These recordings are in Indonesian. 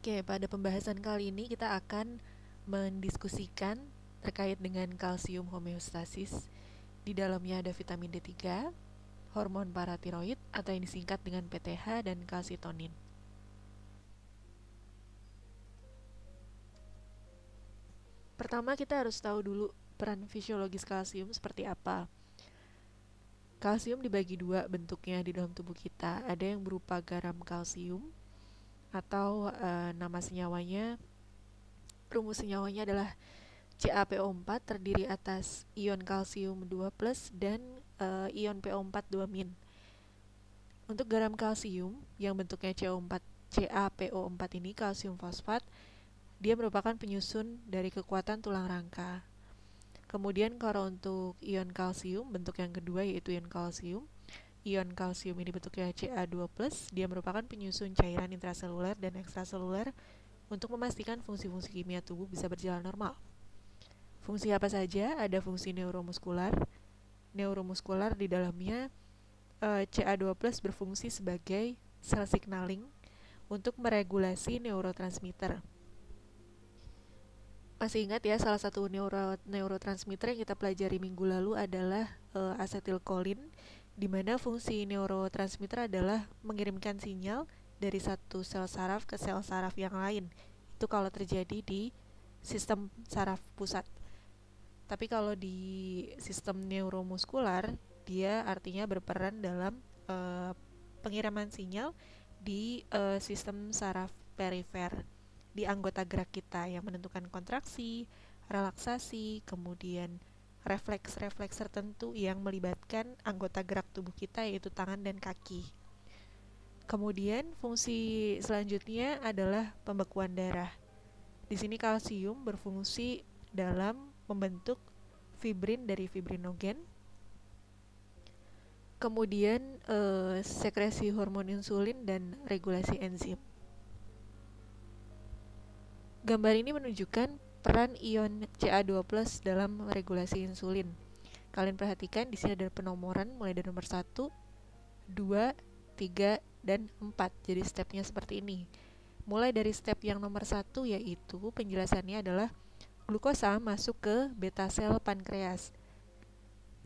Oke, pada pembahasan kali ini kita akan mendiskusikan terkait dengan kalsium homeostasis. Di dalamnya ada vitamin D3, hormon paratiroid atau yang disingkat dengan PTH dan kalsitonin. Pertama kita harus tahu dulu peran fisiologis kalsium seperti apa. Kalsium dibagi dua bentuknya di dalam tubuh kita. Ada yang berupa garam kalsium atau uh, nama senyawanya rumus senyawanya adalah CaPO4 terdiri atas ion kalsium 2 plus dan uh, ion PO4 2 min. Untuk garam kalsium yang bentuknya CO4 CaPO4 ini kalsium fosfat dia merupakan penyusun dari kekuatan tulang rangka. Kemudian kalau untuk ion kalsium bentuk yang kedua yaitu ion kalsium Ion kalsium ini bentuknya Ca2+, dia merupakan penyusun cairan intraseluler dan ekstraseluler untuk memastikan fungsi-fungsi kimia tubuh bisa berjalan normal. Fungsi apa saja? Ada fungsi neuromuskular. Neuromuskular di dalamnya e, eh, CA2+ berfungsi sebagai sel signaling untuk meregulasi neurotransmitter. Masih ingat ya salah satu neuro neurotransmitter yang kita pelajari minggu lalu adalah e, eh, asetilkolin di mana fungsi neurotransmitter adalah mengirimkan sinyal dari satu sel saraf ke sel saraf yang lain. Itu kalau terjadi di sistem saraf pusat. Tapi kalau di sistem neuromuskular, dia artinya berperan dalam e, pengiriman sinyal di e, sistem saraf perifer, di anggota gerak kita yang menentukan kontraksi, relaksasi, kemudian refleks-refleks tertentu yang melibatkan anggota gerak tubuh kita yaitu tangan dan kaki. Kemudian fungsi selanjutnya adalah pembekuan darah. Di sini kalsium berfungsi dalam membentuk fibrin dari fibrinogen. Kemudian eh, sekresi hormon insulin dan regulasi enzim. Gambar ini menunjukkan peran ion Ca2+ dalam regulasi insulin. Kalian perhatikan di sini ada penomoran mulai dari nomor 1, 2, 3, dan 4. Jadi stepnya seperti ini. Mulai dari step yang nomor 1 yaitu penjelasannya adalah glukosa masuk ke beta sel pankreas.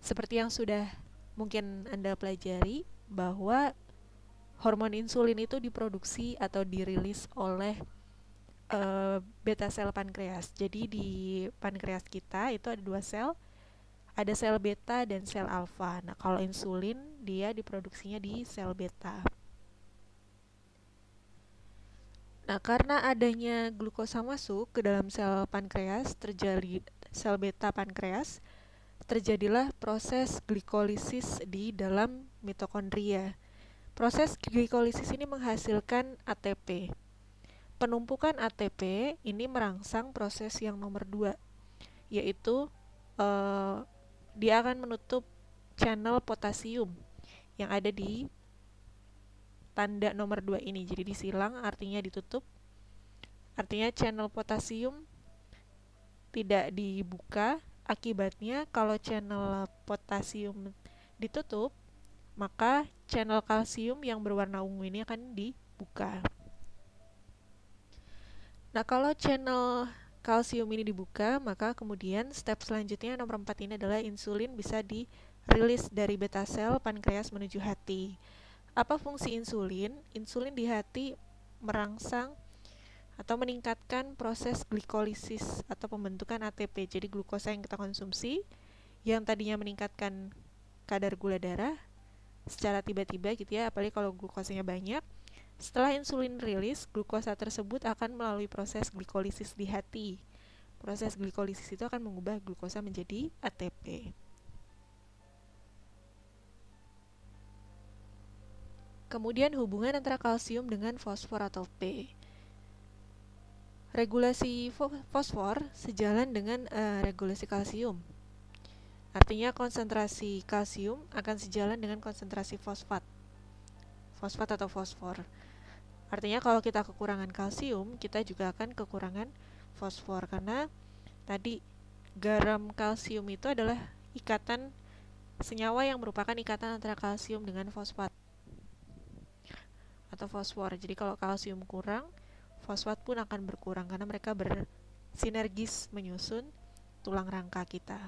Seperti yang sudah mungkin Anda pelajari bahwa hormon insulin itu diproduksi atau dirilis oleh Eh, beta sel pankreas. Jadi di pankreas kita itu ada dua sel, ada sel beta dan sel alfa. Nah, kalau insulin dia diproduksinya di sel beta. Nah, karena adanya glukosa masuk ke dalam sel pankreas, terjadi sel beta pankreas, terjadilah proses glikolisis di dalam mitokondria. Proses glikolisis ini menghasilkan ATP penumpukan ATP ini merangsang proses yang nomor dua, yaitu eh, dia akan menutup channel potasium yang ada di tanda nomor dua ini. Jadi disilang artinya ditutup, artinya channel potasium tidak dibuka. Akibatnya kalau channel potasium ditutup, maka channel kalsium yang berwarna ungu ini akan dibuka. Nah, kalau channel kalsium ini dibuka, maka kemudian step selanjutnya nomor 4 ini adalah insulin bisa dirilis dari beta sel pankreas menuju hati. Apa fungsi insulin? Insulin di hati merangsang atau meningkatkan proses glikolisis atau pembentukan ATP. Jadi glukosa yang kita konsumsi yang tadinya meningkatkan kadar gula darah secara tiba-tiba gitu ya, apalagi kalau glukosanya banyak, setelah insulin rilis, glukosa tersebut akan melalui proses glikolisis di hati. Proses glikolisis itu akan mengubah glukosa menjadi ATP. Kemudian hubungan antara kalsium dengan fosfor atau P. Regulasi fosfor sejalan dengan uh, regulasi kalsium. Artinya konsentrasi kalsium akan sejalan dengan konsentrasi fosfat. Fosfat atau fosfor. Artinya kalau kita kekurangan kalsium, kita juga akan kekurangan fosfor karena tadi garam kalsium itu adalah ikatan senyawa yang merupakan ikatan antara kalsium dengan fosfat atau fosfor. Jadi kalau kalsium kurang, fosfat pun akan berkurang karena mereka bersinergis menyusun tulang rangka kita.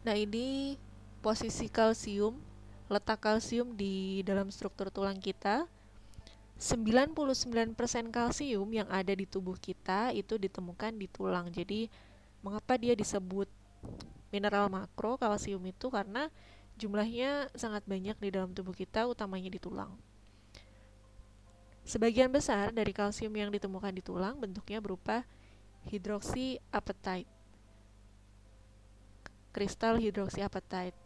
Nah, ini posisi kalsium, letak kalsium di dalam struktur tulang kita. 99% kalsium yang ada di tubuh kita itu ditemukan di tulang. Jadi, mengapa dia disebut mineral makro kalsium itu karena jumlahnya sangat banyak di dalam tubuh kita, utamanya di tulang. Sebagian besar dari kalsium yang ditemukan di tulang bentuknya berupa hidroksiapatite. Kristal hidroksiapatite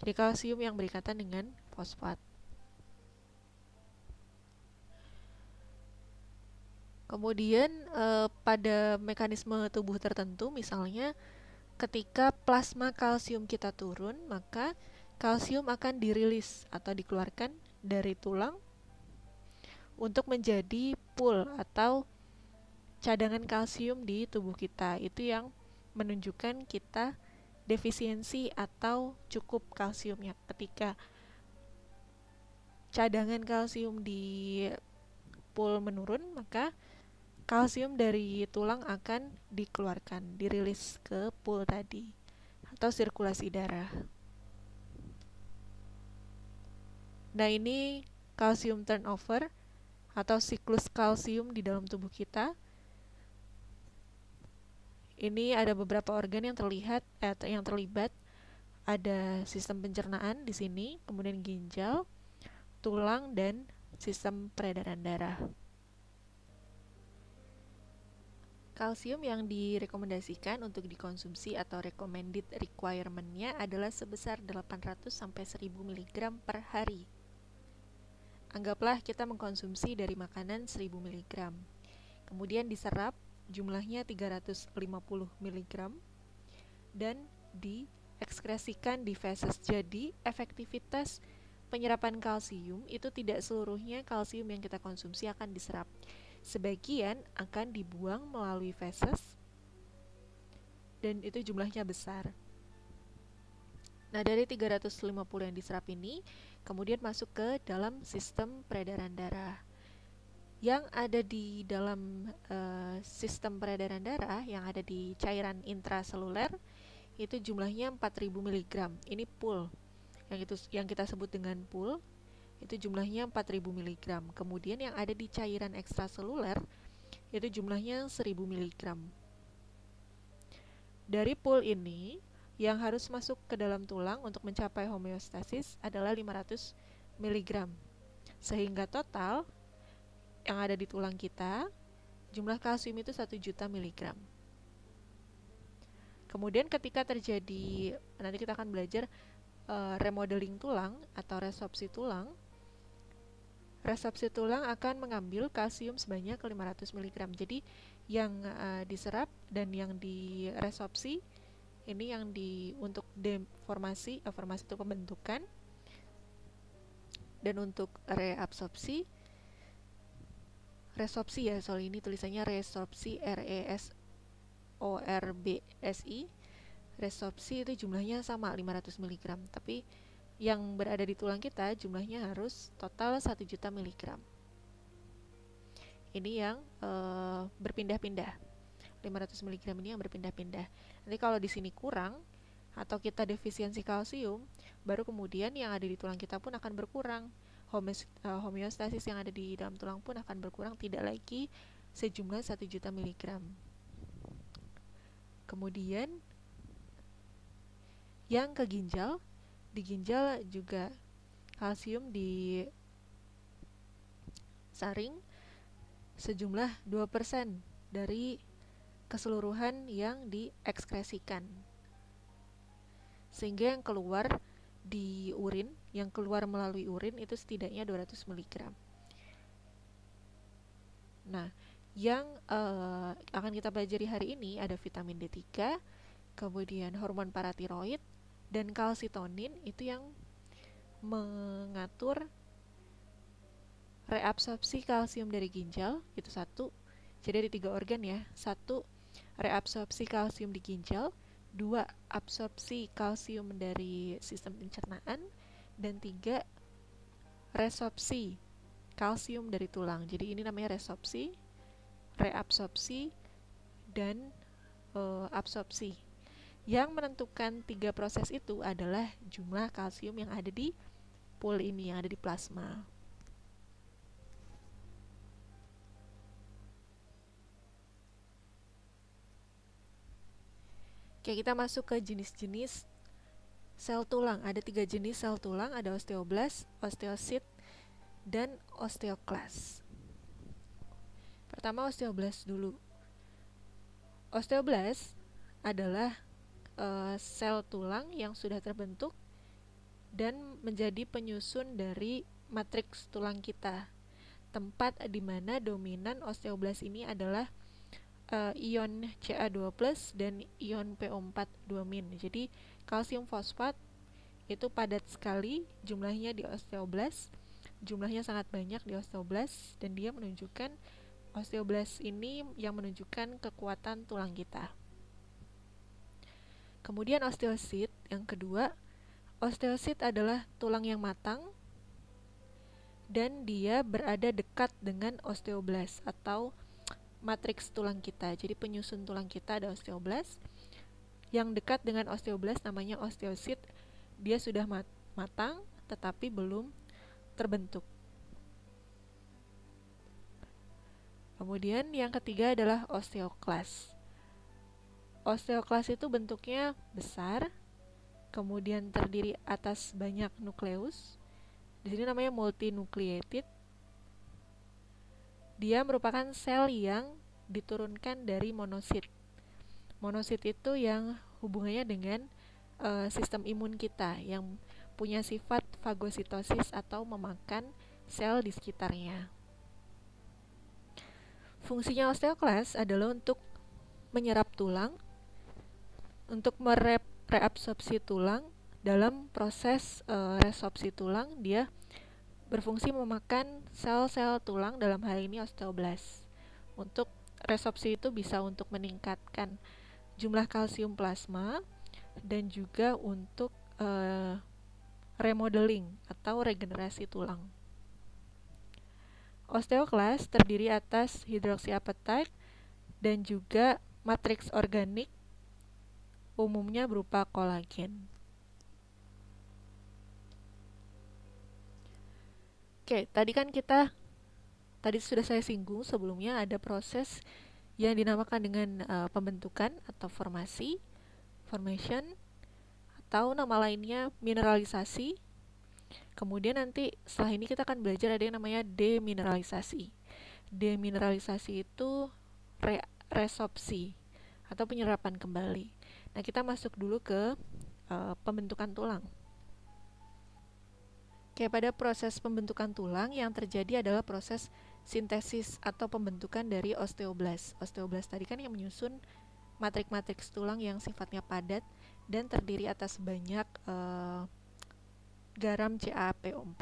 jadi kalsium yang berikatan dengan fosfat. Kemudian e, pada mekanisme tubuh tertentu misalnya ketika plasma kalsium kita turun, maka kalsium akan dirilis atau dikeluarkan dari tulang untuk menjadi pool atau cadangan kalsium di tubuh kita. Itu yang menunjukkan kita defisiensi atau cukup kalsiumnya ketika cadangan kalsium di pool menurun maka kalsium dari tulang akan dikeluarkan dirilis ke pool tadi atau sirkulasi darah nah ini kalsium turnover atau siklus kalsium di dalam tubuh kita ini ada beberapa organ yang terlihat eh, yang terlibat. Ada sistem pencernaan di sini, kemudian ginjal, tulang dan sistem peredaran darah. Kalsium yang direkomendasikan untuk dikonsumsi atau recommended requirement-nya adalah sebesar 800 sampai 1000 mg per hari. Anggaplah kita mengkonsumsi dari makanan 1000 mg. Kemudian diserap jumlahnya 350 mg dan diekskresikan di feses. Jadi, efektivitas penyerapan kalsium itu tidak seluruhnya kalsium yang kita konsumsi akan diserap. Sebagian akan dibuang melalui feses dan itu jumlahnya besar. Nah, dari 350 yang diserap ini kemudian masuk ke dalam sistem peredaran darah yang ada di dalam uh, sistem peredaran darah yang ada di cairan intraseluler itu jumlahnya 4000 mg. Ini pool. Yang itu yang kita sebut dengan pool itu jumlahnya 4000 mg. Kemudian yang ada di cairan ekstraseluler itu jumlahnya 1000 mg. Dari pool ini yang harus masuk ke dalam tulang untuk mencapai homeostasis adalah 500 mg. Sehingga total yang ada di tulang kita, jumlah kalsium itu 1 juta miligram. Kemudian ketika terjadi, nanti kita akan belajar e, remodeling tulang atau resorpsi tulang. Resorpsi tulang akan mengambil kalsium sebanyak 500 mg. Jadi yang e, diserap dan yang diresorpsi ini yang di untuk deformasi, eh, formasi itu pembentukan dan untuk reabsorpsi resorpsi ya soal ini tulisannya resorpsi R E S O R B S I resorpsi itu jumlahnya sama 500 mg tapi yang berada di tulang kita jumlahnya harus total 1 juta miligram ini yang e, berpindah-pindah 500 mg ini yang berpindah-pindah nanti kalau di sini kurang atau kita defisiensi kalsium baru kemudian yang ada di tulang kita pun akan berkurang Eh, homeostasis yang ada di dalam tulang pun akan berkurang tidak lagi sejumlah 1 juta miligram. Kemudian yang ke ginjal, di ginjal juga kalsium di saring sejumlah 2% dari keseluruhan yang diekskresikan. Sehingga yang keluar di urin yang keluar melalui urin itu setidaknya 200 mg. Nah, yang uh, akan kita pelajari hari ini ada vitamin D3, kemudian hormon paratiroid dan kalsitonin itu yang mengatur reabsorpsi kalsium dari ginjal itu satu. Jadi ada tiga organ ya. Satu reabsorpsi kalsium di ginjal, dua absorpsi kalsium dari sistem pencernaan dan tiga resorpsi kalsium dari tulang jadi ini namanya resorpsi reabsorpsi dan e, absorpsi yang menentukan tiga proses itu adalah jumlah kalsium yang ada di pool ini yang ada di plasma Oke, kita masuk ke jenis-jenis sel tulang. Ada tiga jenis sel tulang, ada osteoblas, osteosit, dan osteoklas. Pertama osteoblas dulu. Osteoblas adalah e, sel tulang yang sudah terbentuk dan menjadi penyusun dari matriks tulang kita. Tempat di mana dominan osteoblas ini adalah uh, ion Ca2+ dan ion PO4-2-. Jadi kalsium fosfat itu padat sekali jumlahnya di osteoblast. Jumlahnya sangat banyak di osteoblast dan dia menunjukkan osteoblast ini yang menunjukkan kekuatan tulang kita. Kemudian osteosit yang kedua, osteosit adalah tulang yang matang dan dia berada dekat dengan osteoblast atau matriks tulang kita. Jadi penyusun tulang kita ada osteoblast. Yang dekat dengan osteoblast namanya osteosit. Dia sudah matang tetapi belum terbentuk. Kemudian yang ketiga adalah osteoklas. Osteoklas itu bentuknya besar, kemudian terdiri atas banyak nukleus. Di sini namanya multinukleated dia merupakan sel yang diturunkan dari monosit. Monosit itu yang hubungannya dengan uh, sistem imun kita yang punya sifat fagositosis atau memakan sel di sekitarnya. Fungsinya osteoklas adalah untuk menyerap tulang, untuk merep reabsorpsi tulang dalam proses e, eh, resorpsi tulang dia berfungsi memakan sel-sel tulang dalam hal ini osteoblas. Untuk resorpsi itu bisa untuk meningkatkan jumlah kalsium plasma dan juga untuk uh, remodeling atau regenerasi tulang. Osteoklas terdiri atas hidroksiapatite dan juga matriks organik umumnya berupa kolagen. Oke, tadi kan kita tadi sudah saya singgung sebelumnya ada proses yang dinamakan dengan uh, pembentukan atau formasi, formation atau nama lainnya mineralisasi. Kemudian nanti setelah ini kita akan belajar ada yang namanya demineralisasi. Demineralisasi itu re resorpsi atau penyerapan kembali. Nah, kita masuk dulu ke uh, pembentukan tulang. Oke, pada proses pembentukan tulang yang terjadi adalah proses sintesis atau pembentukan dari osteoblast. Osteoblast tadi kan yang menyusun matrik-matrik tulang yang sifatnya padat dan terdiri atas banyak eh, garam CaPO4.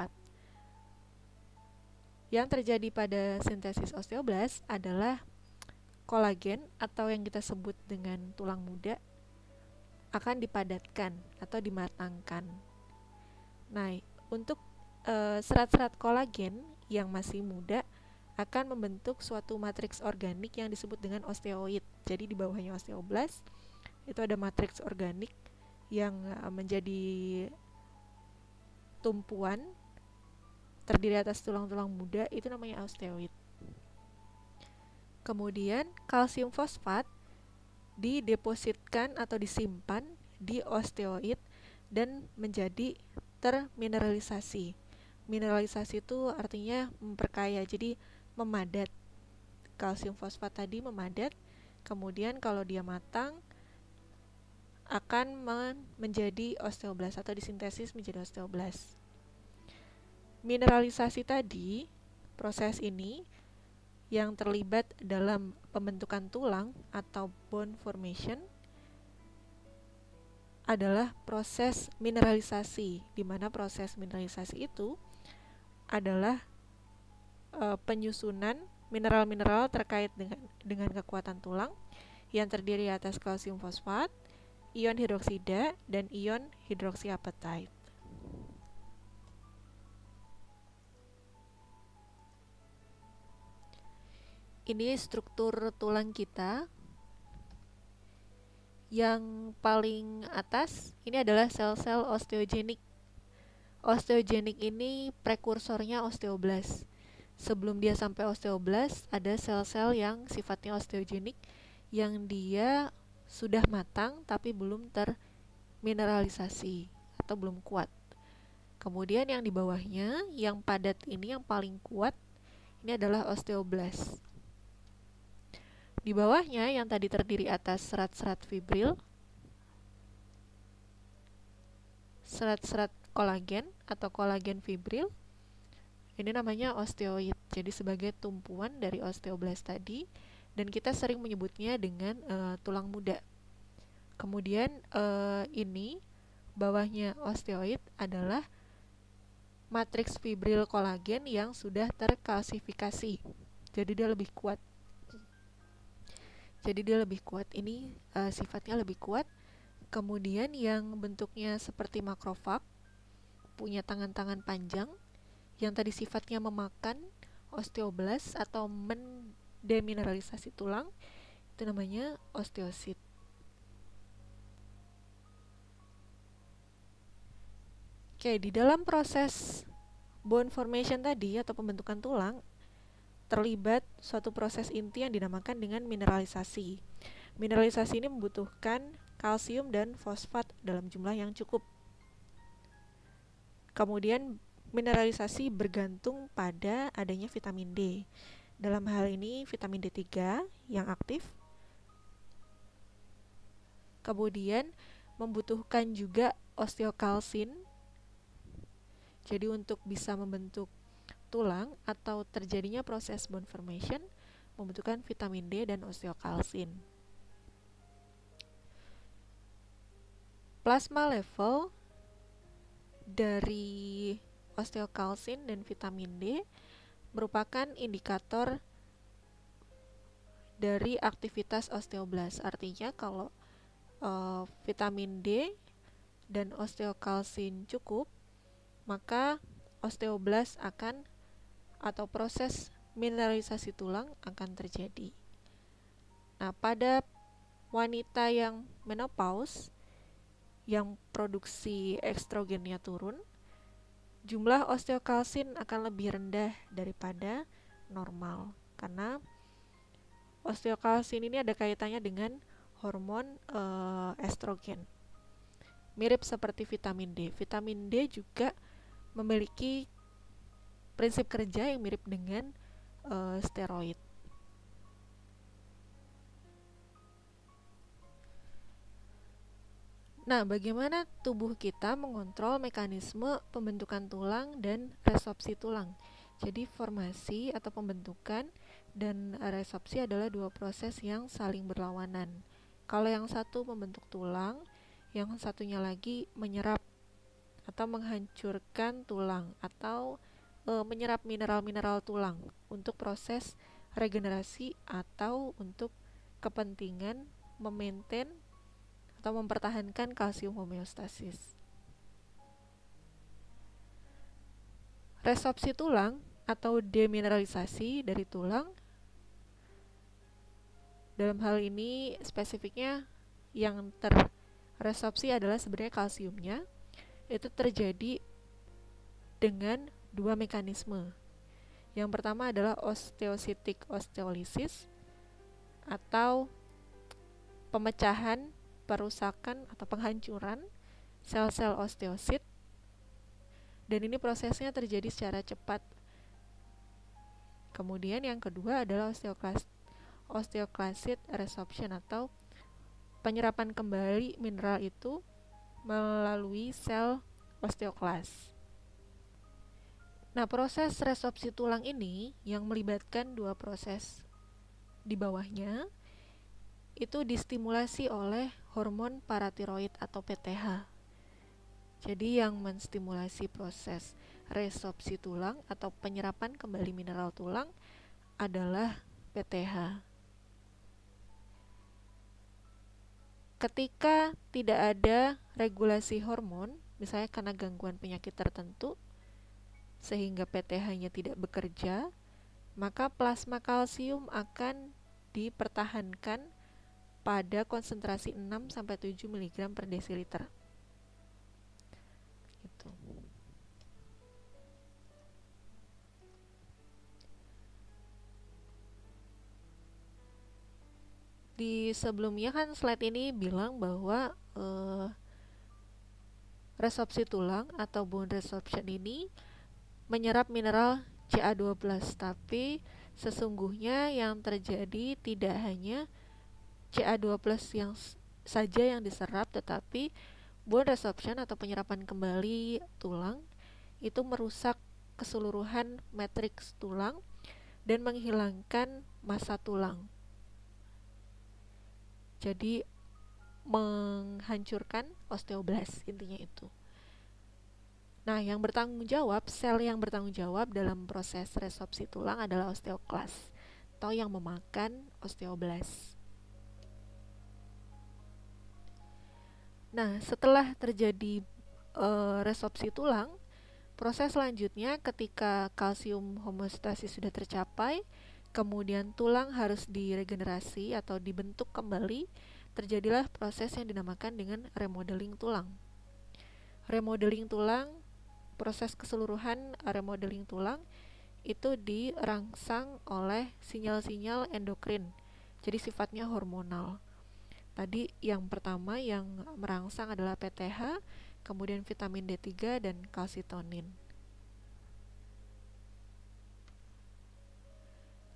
Yang terjadi pada sintesis osteoblast adalah kolagen atau yang kita sebut dengan tulang muda akan dipadatkan atau dimatangkan. Nah, untuk Eh, serat-serat kolagen yang masih muda akan membentuk suatu matriks organik yang disebut dengan osteoid. Jadi di bawahnya osteoblas itu ada matriks organik yang eh, menjadi tumpuan terdiri atas tulang-tulang muda itu namanya osteoid. Kemudian kalsium fosfat didepositkan atau disimpan di osteoid dan menjadi termineralisasi mineralisasi itu artinya memperkaya jadi memadat kalsium fosfat tadi memadat kemudian kalau dia matang akan men menjadi osteoblas atau disintesis menjadi osteoblas. Mineralisasi tadi, proses ini yang terlibat dalam pembentukan tulang atau bone formation adalah proses mineralisasi, di mana proses mineralisasi itu adalah uh, penyusunan mineral-mineral terkait dengan dengan kekuatan tulang yang terdiri atas kalsium fosfat, ion hidroksida, dan ion hidroksiapatite. Ini struktur tulang kita. Yang paling atas ini adalah sel-sel osteogenik Osteogenik ini prekursornya osteoblast. Sebelum dia sampai osteoblast ada sel-sel yang sifatnya osteogenik yang dia sudah matang tapi belum termineralisasi atau belum kuat. Kemudian yang di bawahnya, yang padat ini yang paling kuat, ini adalah osteoblast. Di bawahnya yang tadi terdiri atas serat-serat fibril, serat-serat kolagen atau kolagen fibril. Ini namanya osteoid. Jadi sebagai tumpuan dari osteoblast tadi dan kita sering menyebutnya dengan uh, tulang muda. Kemudian uh, ini bawahnya osteoid adalah matriks fibril kolagen yang sudah terkalsifikasi. Jadi dia lebih kuat. Jadi dia lebih kuat. Ini uh, sifatnya lebih kuat. Kemudian yang bentuknya seperti makrofag punya tangan-tangan panjang yang tadi sifatnya memakan osteoblast atau mendemineralisasi tulang itu namanya osteosit. Oke, di dalam proses bone formation tadi atau pembentukan tulang terlibat suatu proses inti yang dinamakan dengan mineralisasi. Mineralisasi ini membutuhkan kalsium dan fosfat dalam jumlah yang cukup Kemudian mineralisasi bergantung pada adanya vitamin D. Dalam hal ini vitamin D3 yang aktif. Kemudian membutuhkan juga osteokalsin. Jadi untuk bisa membentuk tulang atau terjadinya proses bone formation membutuhkan vitamin D dan osteokalsin. Plasma level dari osteokalsin dan vitamin D merupakan indikator dari aktivitas osteoblas. Artinya kalau uh, vitamin D dan osteokalsin cukup, maka osteoblas akan atau proses mineralisasi tulang akan terjadi. Nah, pada wanita yang menopause yang produksi estrogennya turun, jumlah osteokalsin akan lebih rendah daripada normal karena osteokalsin ini ada kaitannya dengan hormon e, estrogen. Mirip seperti vitamin D. Vitamin D juga memiliki prinsip kerja yang mirip dengan e, steroid. Nah, bagaimana tubuh kita mengontrol mekanisme pembentukan tulang dan resorpsi tulang? Jadi formasi atau pembentukan dan resorpsi adalah dua proses yang saling berlawanan. Kalau yang satu membentuk tulang, yang satunya lagi menyerap atau menghancurkan tulang atau e, menyerap mineral-mineral tulang untuk proses regenerasi atau untuk kepentingan memaintain atau mempertahankan kalsium homeostasis. Resorpsi tulang atau demineralisasi dari tulang dalam hal ini spesifiknya yang terresorpsi adalah sebenarnya kalsiumnya itu terjadi dengan dua mekanisme. Yang pertama adalah osteositik osteolisis atau pemecahan perusakan atau penghancuran sel-sel osteosit dan ini prosesnya terjadi secara cepat. Kemudian yang kedua adalah osteoklast osteoklasit resorption atau penyerapan kembali mineral itu melalui sel osteoklas. Nah, proses resorpsi tulang ini yang melibatkan dua proses di bawahnya, itu distimulasi oleh hormon paratiroid atau PTH. Jadi yang menstimulasi proses resorpsi tulang atau penyerapan kembali mineral tulang adalah PTH. Ketika tidak ada regulasi hormon, misalnya karena gangguan penyakit tertentu sehingga PTH-nya tidak bekerja, maka plasma kalsium akan dipertahankan pada konsentrasi 6 sampai 7 mg per desiliter. Gitu. Di sebelumnya kan slide ini bilang bahwa eh, resorpsi tulang atau bone resorption ini menyerap mineral Ca12 tapi sesungguhnya yang terjadi tidak hanya Ca2+ yang saja yang diserap tetapi bone resorption atau penyerapan kembali tulang itu merusak keseluruhan matriks tulang dan menghilangkan massa tulang. Jadi menghancurkan osteoblas intinya itu. Nah, yang bertanggung jawab, sel yang bertanggung jawab dalam proses resorpsi tulang adalah osteoklas atau yang memakan osteoblas. Nah, setelah terjadi e, resorpsi tulang, proses selanjutnya ketika kalsium homeostasis sudah tercapai, kemudian tulang harus diregenerasi atau dibentuk kembali, terjadilah proses yang dinamakan dengan remodeling tulang. Remodeling tulang, proses keseluruhan remodeling tulang itu dirangsang oleh sinyal-sinyal endokrin, jadi sifatnya hormonal. Tadi yang pertama yang merangsang adalah PTH, kemudian vitamin D3 dan kalsitonin.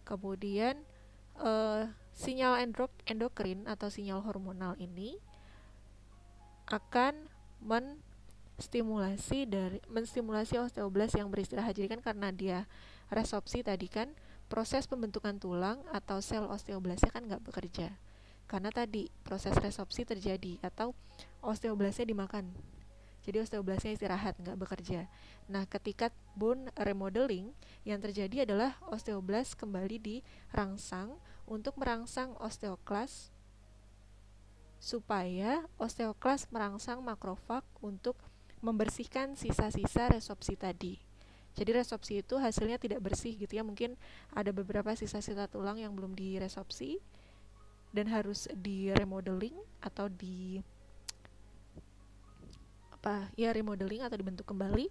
Kemudian uh, sinyal endokrin atau sinyal hormonal ini akan menstimulasi dari menstimulasi osteoblas yang beristirahat. Jadi kan karena dia resopsi tadi kan proses pembentukan tulang atau sel osteoblasnya kan nggak bekerja karena tadi proses resorpsi terjadi atau osteoblasnya dimakan. Jadi osteoblasnya istirahat, nggak bekerja. Nah, ketika bone remodeling, yang terjadi adalah osteoblas kembali dirangsang untuk merangsang osteoklas supaya osteoklas merangsang makrofag untuk membersihkan sisa-sisa resopsi tadi. Jadi resopsi itu hasilnya tidak bersih gitu ya, mungkin ada beberapa sisa-sisa tulang yang belum diresopsi, dan harus di remodeling atau di apa ya remodeling atau dibentuk kembali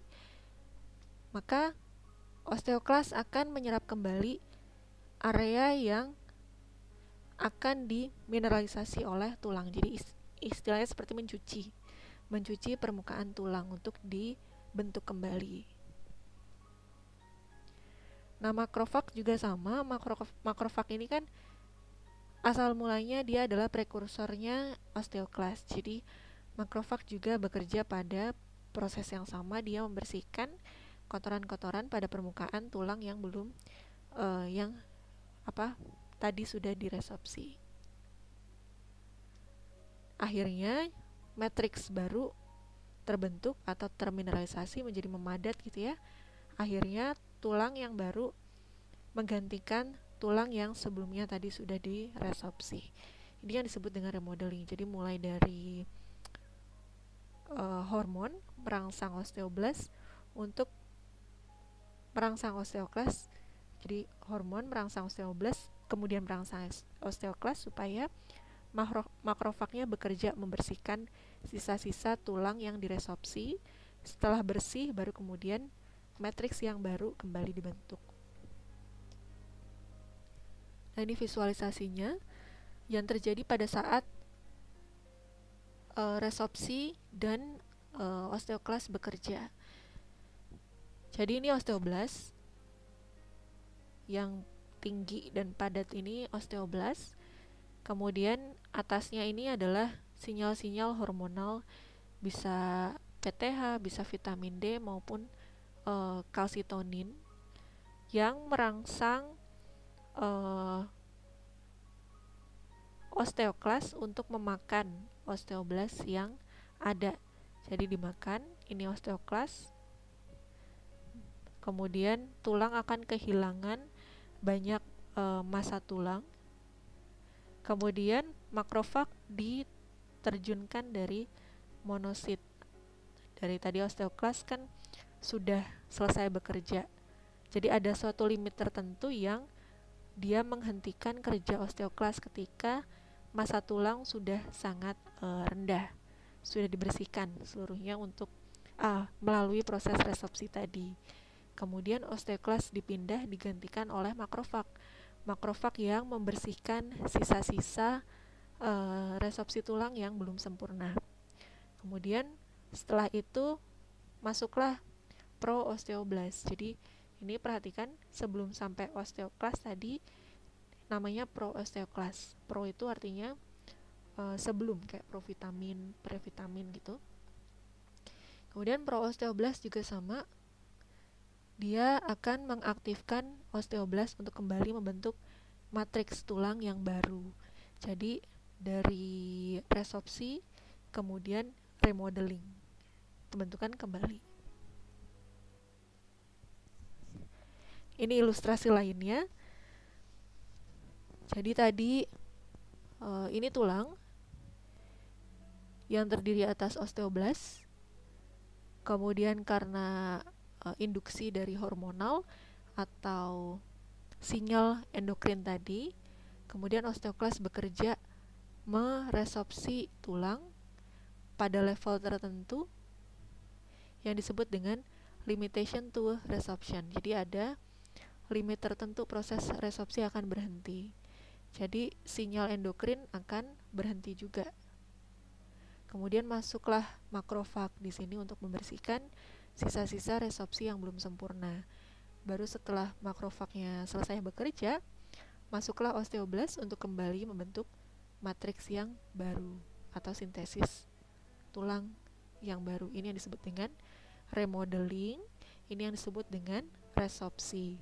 maka osteoklas akan menyerap kembali area yang akan dimineralisasi oleh tulang jadi istilahnya seperti mencuci mencuci permukaan tulang untuk dibentuk kembali nah makrofag juga sama makrofag makrofag ini kan Asal mulanya dia adalah prekursornya osteoklas. Jadi makrofag juga bekerja pada proses yang sama, dia membersihkan kotoran-kotoran pada permukaan tulang yang belum uh, yang apa tadi sudah diresorpsi. Akhirnya matriks baru terbentuk atau termineralisasi menjadi memadat gitu ya. Akhirnya tulang yang baru menggantikan tulang yang sebelumnya tadi sudah diresopsi. Ini yang disebut dengan remodeling. Jadi mulai dari uh, hormon merangsang osteoblast untuk merangsang osteoklas. Jadi hormon merangsang osteoblas, kemudian merangsang osteoklas supaya makrofagnya bekerja membersihkan sisa-sisa tulang yang diresopsi. Setelah bersih baru kemudian matriks yang baru kembali dibentuk. Nah, ini visualisasinya yang terjadi pada saat uh, eh, resorpsi dan uh, eh, osteoklas bekerja. Jadi ini osteoblas yang tinggi dan padat ini osteoblas. Kemudian atasnya ini adalah sinyal-sinyal hormonal bisa PTH, bisa vitamin D maupun e, kalsitonin yang merangsang uh, osteoklas untuk memakan osteoblas yang ada. Jadi dimakan, ini osteoklas. Kemudian tulang akan kehilangan banyak e, massa tulang. Kemudian makrofag diterjunkan dari monosit. Dari tadi osteoklas kan sudah selesai bekerja. Jadi ada suatu limit tertentu yang dia menghentikan kerja osteoklas ketika masa tulang sudah sangat e, rendah, sudah dibersihkan seluruhnya untuk ah, melalui proses resepsi tadi. Kemudian osteoklas dipindah digantikan oleh makrofag. Makrofag yang membersihkan sisa-sisa e, resepsi tulang yang belum sempurna. Kemudian setelah itu masuklah pro osteoblast. Jadi ini perhatikan sebelum sampai osteoklas tadi namanya pro osteoklas. Pro itu artinya uh, sebelum kayak pro vitamin pre vitamin gitu. Kemudian pro osteoblas juga sama. Dia akan mengaktifkan osteoblas untuk kembali membentuk matriks tulang yang baru. Jadi dari resorpsi kemudian remodeling pembentukan kembali. ini ilustrasi lainnya jadi tadi uh, ini tulang yang terdiri atas osteoblast. kemudian karena uh, induksi dari hormonal atau sinyal endokrin tadi kemudian osteoklas bekerja meresopsi tulang pada level tertentu yang disebut dengan limitation to resorption jadi ada limit tertentu proses resopsi akan berhenti. Jadi sinyal endokrin akan berhenti juga. Kemudian masuklah makrofag di sini untuk membersihkan sisa-sisa resopsi yang belum sempurna. Baru setelah makrofagnya selesai bekerja, masuklah osteoblas untuk kembali membentuk matriks yang baru atau sintesis tulang yang baru. Ini yang disebut dengan remodeling, ini yang disebut dengan resopsi.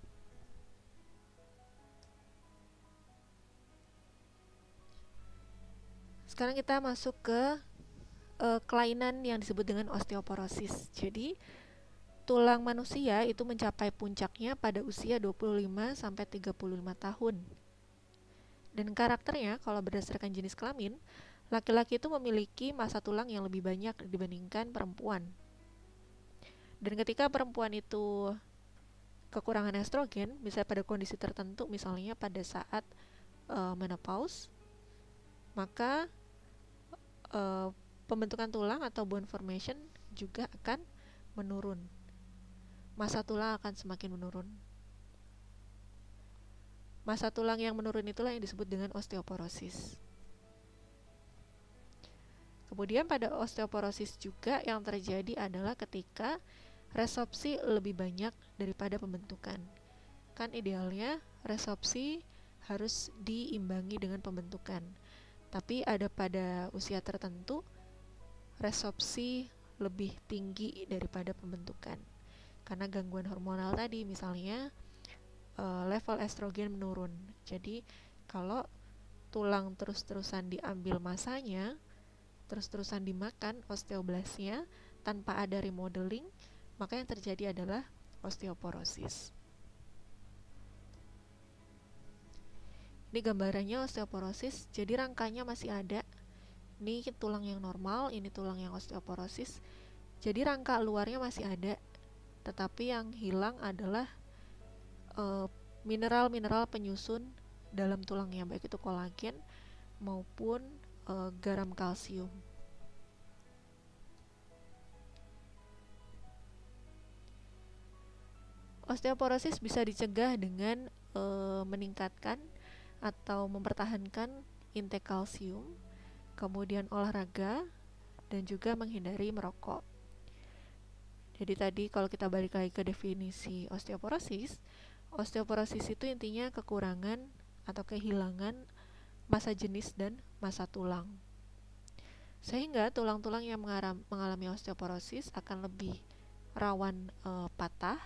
Sekarang kita masuk ke uh, kelainan yang disebut dengan osteoporosis. Jadi tulang manusia itu mencapai puncaknya pada usia 25 sampai 35 tahun. Dan karakternya kalau berdasarkan jenis kelamin, laki-laki itu memiliki masa tulang yang lebih banyak dibandingkan perempuan. Dan ketika perempuan itu kekurangan estrogen, misalnya pada kondisi tertentu, misalnya pada saat e, menopause, maka uh, pembentukan tulang atau bone formation juga akan menurun. Masa tulang akan semakin menurun. Masa tulang yang menurun itulah yang disebut dengan osteoporosis. Kemudian pada osteoporosis juga yang terjadi adalah ketika resorpsi lebih banyak daripada pembentukan. Kan idealnya resorpsi harus diimbangi dengan pembentukan tapi ada pada usia tertentu resorpsi lebih tinggi daripada pembentukan karena gangguan hormonal tadi misalnya eh, level estrogen menurun jadi kalau tulang terus-terusan diambil masanya terus-terusan dimakan osteoblasnya tanpa ada remodeling maka yang terjadi adalah osteoporosis Ini gambarannya osteoporosis, jadi rangkanya masih ada. Ini tulang yang normal, ini tulang yang osteoporosis. Jadi rangka luarnya masih ada, tetapi yang hilang adalah eh, mineral-mineral uh, penyusun dalam tulangnya, baik itu kolagen maupun uh, garam kalsium. Osteoporosis bisa dicegah dengan e, meningkatkan atau mempertahankan intake kalsium, kemudian olahraga, dan juga menghindari merokok. Jadi tadi kalau kita balik lagi ke definisi osteoporosis, osteoporosis itu intinya kekurangan atau kehilangan masa jenis dan masa tulang. Sehingga tulang-tulang yang mengalami osteoporosis akan lebih rawan e, patah.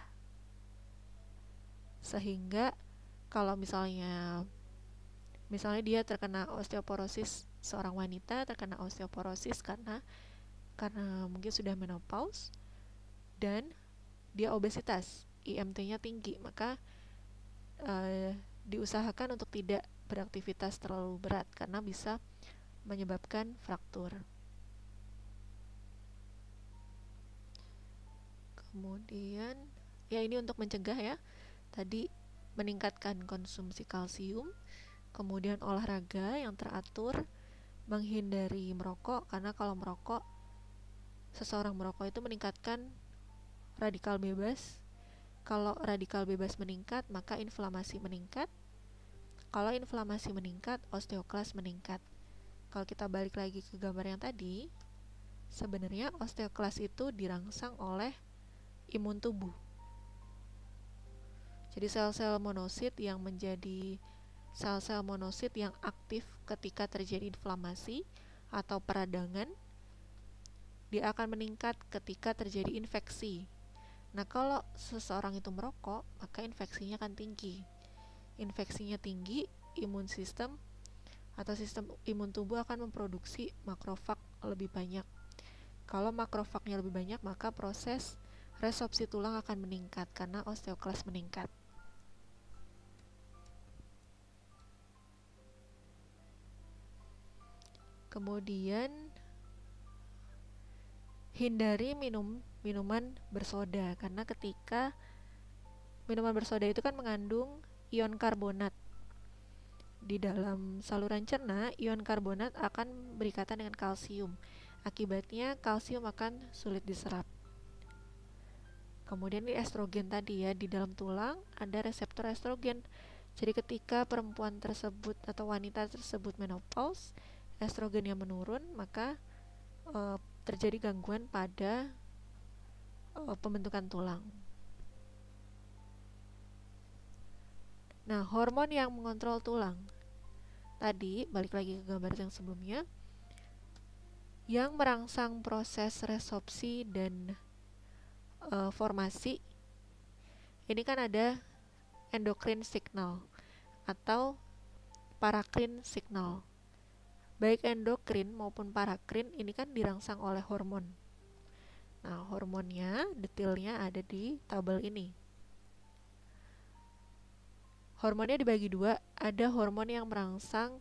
Sehingga kalau misalnya misalnya dia terkena osteoporosis seorang wanita terkena osteoporosis karena karena mungkin sudah menopause dan dia obesitas IMT-nya tinggi maka uh, diusahakan untuk tidak beraktivitas terlalu berat karena bisa menyebabkan fraktur. Kemudian ya ini untuk mencegah ya. Tadi meningkatkan konsumsi kalsium kemudian olahraga yang teratur, menghindari merokok karena kalau merokok seseorang merokok itu meningkatkan radikal bebas. Kalau radikal bebas meningkat, maka inflamasi meningkat. Kalau inflamasi meningkat, osteoklas meningkat. Kalau kita balik lagi ke gambar yang tadi, sebenarnya osteoklas itu dirangsang oleh imun tubuh. Jadi sel-sel monosit yang menjadi sel-sel monosit yang aktif ketika terjadi inflamasi atau peradangan, dia akan meningkat ketika terjadi infeksi. Nah, kalau seseorang itu merokok, maka infeksinya akan tinggi. Infeksinya tinggi, imun sistem atau sistem imun tubuh akan memproduksi makrofag lebih banyak. Kalau makrofagnya lebih banyak, maka proses resorpsi tulang akan meningkat karena osteoklas meningkat. kemudian hindari minum minuman bersoda karena ketika minuman bersoda itu kan mengandung ion karbonat di dalam saluran cerna ion karbonat akan berikatan dengan kalsium akibatnya kalsium akan sulit diserap kemudian di estrogen tadi ya di dalam tulang ada reseptor estrogen jadi ketika perempuan tersebut atau wanita tersebut menopause Estrogen yang menurun maka e, terjadi gangguan pada e, pembentukan tulang. Nah, hormon yang mengontrol tulang. Tadi balik lagi ke gambar yang sebelumnya yang merangsang proses resorpsi dan e, formasi. Ini kan ada endokrin signal atau parakrin signal. Baik endokrin maupun parakrin ini kan dirangsang oleh hormon. Nah, hormonnya detailnya ada di tabel ini. Hormonnya dibagi dua, ada hormon yang merangsang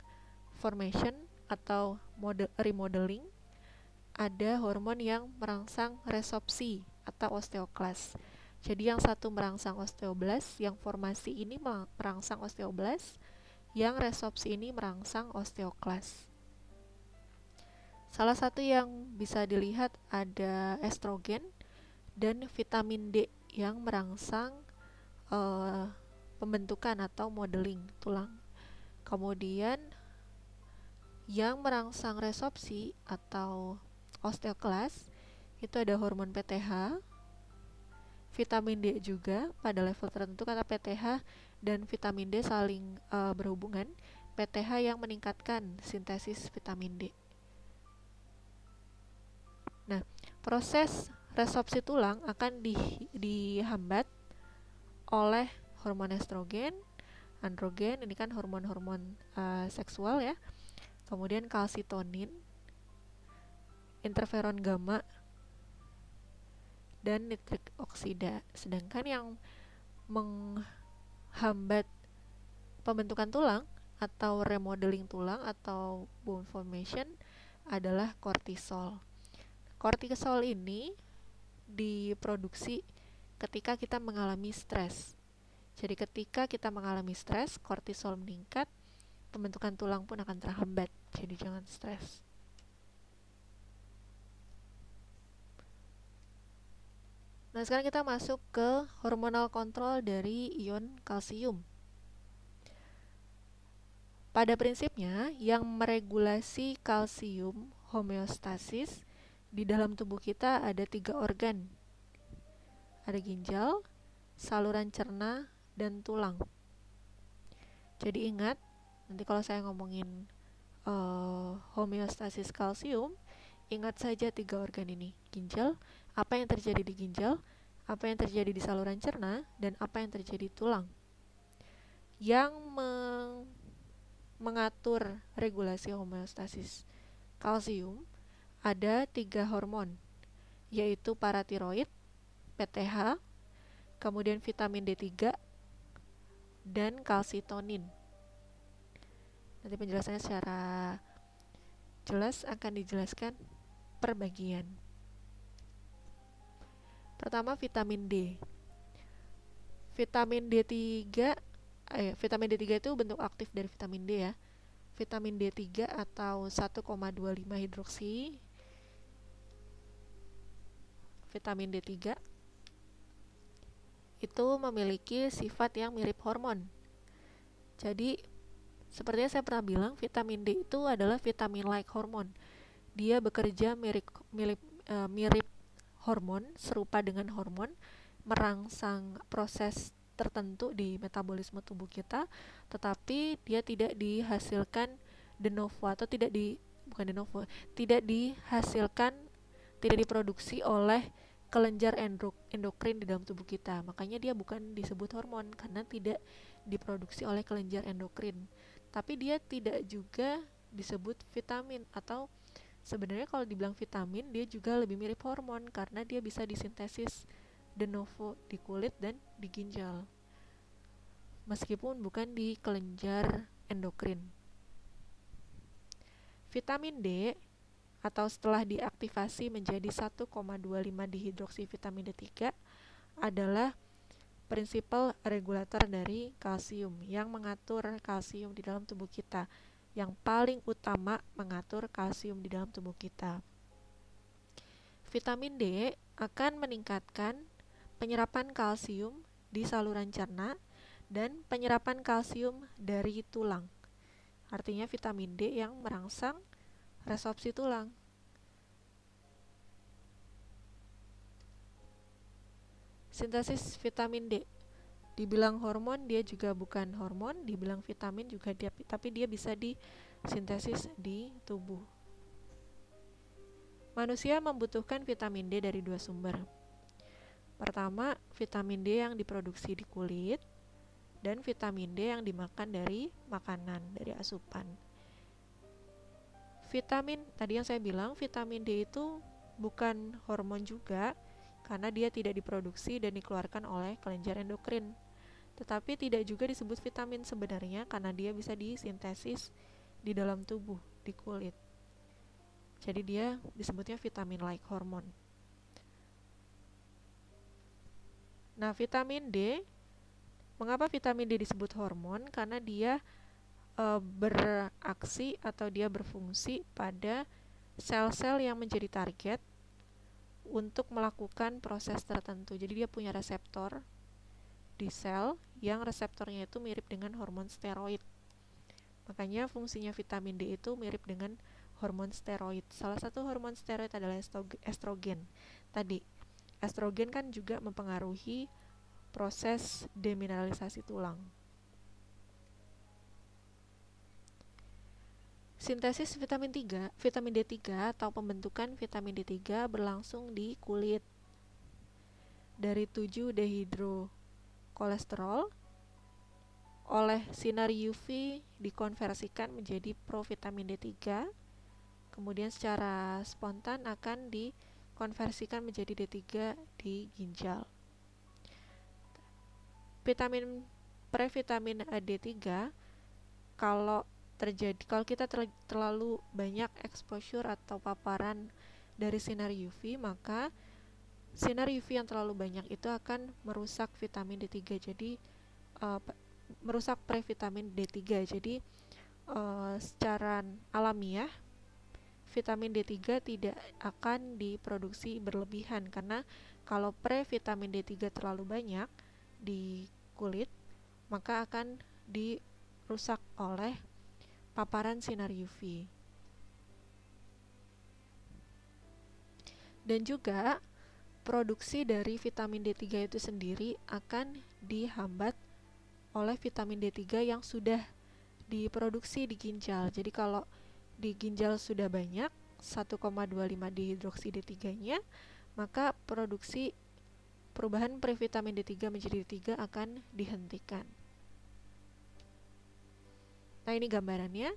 formation atau model, remodeling, ada hormon yang merangsang resorpsi atau osteoklas. Jadi yang satu merangsang osteoblas, yang formasi ini merangsang osteoblas, yang resorpsi ini merangsang osteoklas. Salah satu yang bisa dilihat ada estrogen dan vitamin D yang merangsang uh, pembentukan atau modeling tulang. Kemudian yang merangsang resorpsi atau osteoklas itu ada hormon PTH, vitamin D juga pada level tertentu karena PTH dan vitamin D saling uh, berhubungan. PTH yang meningkatkan sintesis vitamin D. Nah, proses resorpsi tulang akan di, dihambat oleh hormon estrogen, androgen, ini kan hormon-hormon uh, seksual ya. Kemudian kalsitonin, interferon gamma, dan nitrik oksida. Sedangkan yang menghambat pembentukan tulang atau remodeling tulang atau bone formation adalah kortisol kortisol ini diproduksi ketika kita mengalami stres. Jadi ketika kita mengalami stres, kortisol meningkat, pembentukan tulang pun akan terhambat. Jadi jangan stres. Nah, sekarang kita masuk ke hormonal kontrol dari ion kalsium. Pada prinsipnya, yang meregulasi kalsium homeostasis di dalam tubuh kita ada tiga organ. Ada ginjal, saluran cerna, dan tulang. Jadi ingat, nanti kalau saya ngomongin uh, homeostasis kalsium, ingat saja tiga organ ini. Ginjal, apa yang terjadi di ginjal, apa yang terjadi di saluran cerna, dan apa yang terjadi di tulang. Yang meng mengatur regulasi homeostasis kalsium ada tiga hormon, yaitu paratiroid, PTH, kemudian vitamin D3, dan kalsitonin. Nanti penjelasannya secara jelas akan dijelaskan perbagian. Pertama vitamin D. Vitamin D3 eh, vitamin D3 itu bentuk aktif dari vitamin D ya. Vitamin D3 atau 1,25 hidroksi vitamin D3 itu memiliki sifat yang mirip hormon. Jadi, sepertinya saya pernah bilang, vitamin D itu adalah vitamin like hormon. Dia bekerja mirip, mirip, e, mirip hormon, serupa dengan hormon, merangsang proses tertentu di metabolisme tubuh kita, tetapi dia tidak dihasilkan de novo atau tidak di bukan de novo, tidak dihasilkan, tidak diproduksi oleh kelenjar endokrin di dalam tubuh kita. Makanya dia bukan disebut hormon karena tidak diproduksi oleh kelenjar endokrin. Tapi dia tidak juga disebut vitamin atau sebenarnya kalau dibilang vitamin dia juga lebih mirip hormon karena dia bisa disintesis de novo di kulit dan di ginjal. Meskipun bukan di kelenjar endokrin. Vitamin D atau setelah diaktifasi menjadi 1,25 vitamin D3 adalah prinsipal regulator dari kalsium yang mengatur kalsium di dalam tubuh kita yang paling utama mengatur kalsium di dalam tubuh kita. Vitamin D akan meningkatkan penyerapan kalsium di saluran cerna dan penyerapan kalsium dari tulang. Artinya vitamin D yang merangsang resorpsi tulang. Sintesis vitamin D. Dibilang hormon dia juga bukan hormon, dibilang vitamin juga dia tapi dia bisa disintesis di tubuh. Manusia membutuhkan vitamin D dari dua sumber. Pertama, vitamin D yang diproduksi di kulit dan vitamin D yang dimakan dari makanan, dari asupan vitamin tadi yang saya bilang vitamin D itu bukan hormon juga karena dia tidak diproduksi dan dikeluarkan oleh kelenjar endokrin. Tetapi tidak juga disebut vitamin sebenarnya karena dia bisa disintesis di dalam tubuh, di kulit. Jadi dia disebutnya vitamin like hormon. Nah, vitamin D mengapa vitamin D disebut hormon? Karena dia e, beraksi atau dia berfungsi pada sel-sel yang menjadi target untuk melakukan proses tertentu. Jadi dia punya reseptor di sel yang reseptornya itu mirip dengan hormon steroid. Makanya fungsinya vitamin D itu mirip dengan hormon steroid. Salah satu hormon steroid adalah estrogen. Tadi, estrogen kan juga mempengaruhi proses demineralisasi tulang. Sintesis vitamin 3, vitamin D3 atau pembentukan vitamin D3 berlangsung di kulit dari 7 dehidro kolesterol oleh sinar UV dikonversikan menjadi provitamin D3 kemudian secara spontan akan dikonversikan menjadi D3 di ginjal vitamin previtamin D3 kalau terjadi kalau kita ter terlalu banyak exposure atau paparan dari sinar UV maka sinar UV yang terlalu banyak itu akan merusak vitamin D3 jadi uh, merusak previtamin D3 jadi uh, secara alamiah vitamin D3 tidak akan diproduksi berlebihan karena kalau previtamin D3 terlalu banyak di kulit maka akan dirusak oleh paparan sinar UV. Dan juga produksi dari vitamin D3 itu sendiri akan dihambat oleh vitamin D3 yang sudah diproduksi di ginjal. Jadi kalau di ginjal sudah banyak 1,25 dihidroksi D3-nya, maka produksi perubahan previtamin D3 menjadi D3 akan dihentikan. Nah, ini gambarannya.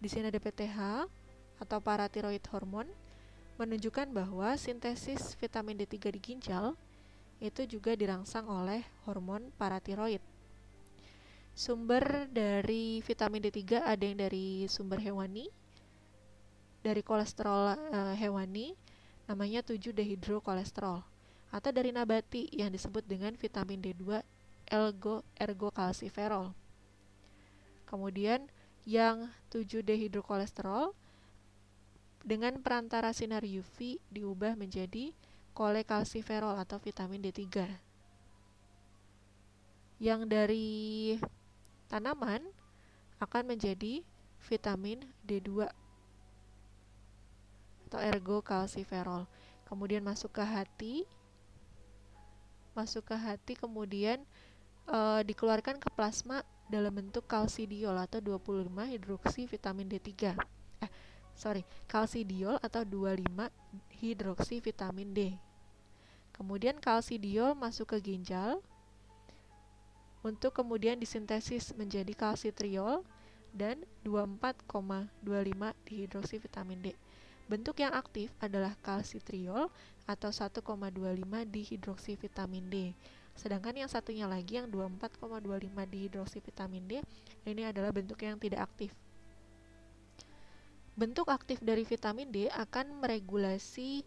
Di sini ada PTH atau paratiroid hormon menunjukkan bahwa sintesis vitamin D3 di ginjal itu juga dirangsang oleh hormon paratiroid. Sumber dari vitamin D3 ada yang dari sumber hewani, dari kolesterol e, hewani, namanya 7-dehidrokolesterol, atau dari nabati yang disebut dengan vitamin D2 ergo, kalsiferol. Kemudian yang 7 dehidrokolesterol dengan perantara sinar UV diubah menjadi kolekalsiferol atau vitamin D3. Yang dari tanaman akan menjadi vitamin D2 atau ergo kalsiferol. Kemudian masuk ke hati. Masuk ke hati kemudian e, dikeluarkan ke plasma dalam bentuk kalsidiol atau 25 hidroksi vitamin D3. Eh, sorry, kalsidiol atau 25 hidroksi vitamin D. Kemudian kalsidiol masuk ke ginjal untuk kemudian disintesis menjadi kalsitriol dan 24,25 dihidroksi vitamin D. Bentuk yang aktif adalah kalsitriol atau 1,25 dihidroksi vitamin D. Sedangkan yang satunya lagi yang 24,25 vitamin D ini adalah bentuk yang tidak aktif. Bentuk aktif dari vitamin D akan meregulasi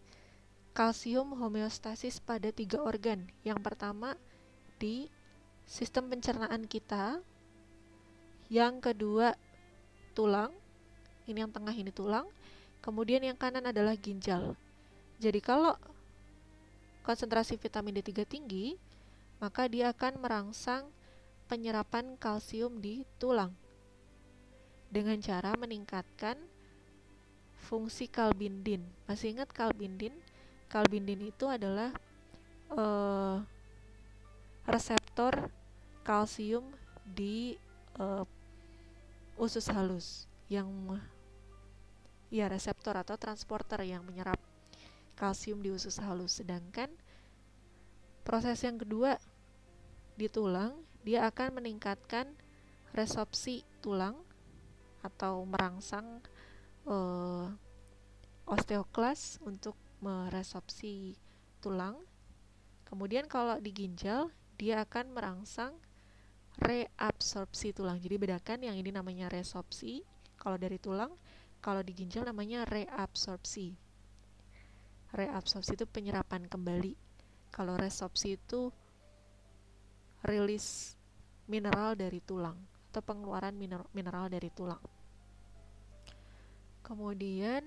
kalsium homeostasis pada tiga organ. Yang pertama di sistem pencernaan kita, yang kedua tulang, ini yang tengah ini tulang, kemudian yang kanan adalah ginjal. Jadi kalau konsentrasi vitamin D3 tinggi, maka dia akan merangsang penyerapan kalsium di tulang dengan cara meningkatkan fungsi kalbindin. Masih ingat kalbindin? Kalbindin itu adalah uh, reseptor kalsium di uh, usus halus yang ya reseptor atau transporter yang menyerap kalsium di usus halus. Sedangkan proses yang kedua di tulang, dia akan meningkatkan resorpsi tulang atau merangsang uh, osteoklas untuk meresorpsi tulang. Kemudian kalau di ginjal, dia akan merangsang reabsorpsi tulang. Jadi bedakan yang ini namanya resorpsi kalau dari tulang, kalau di ginjal namanya reabsorpsi. Reabsorpsi itu penyerapan kembali. Kalau resorpsi itu rilis mineral dari tulang atau pengeluaran miner mineral dari tulang. Kemudian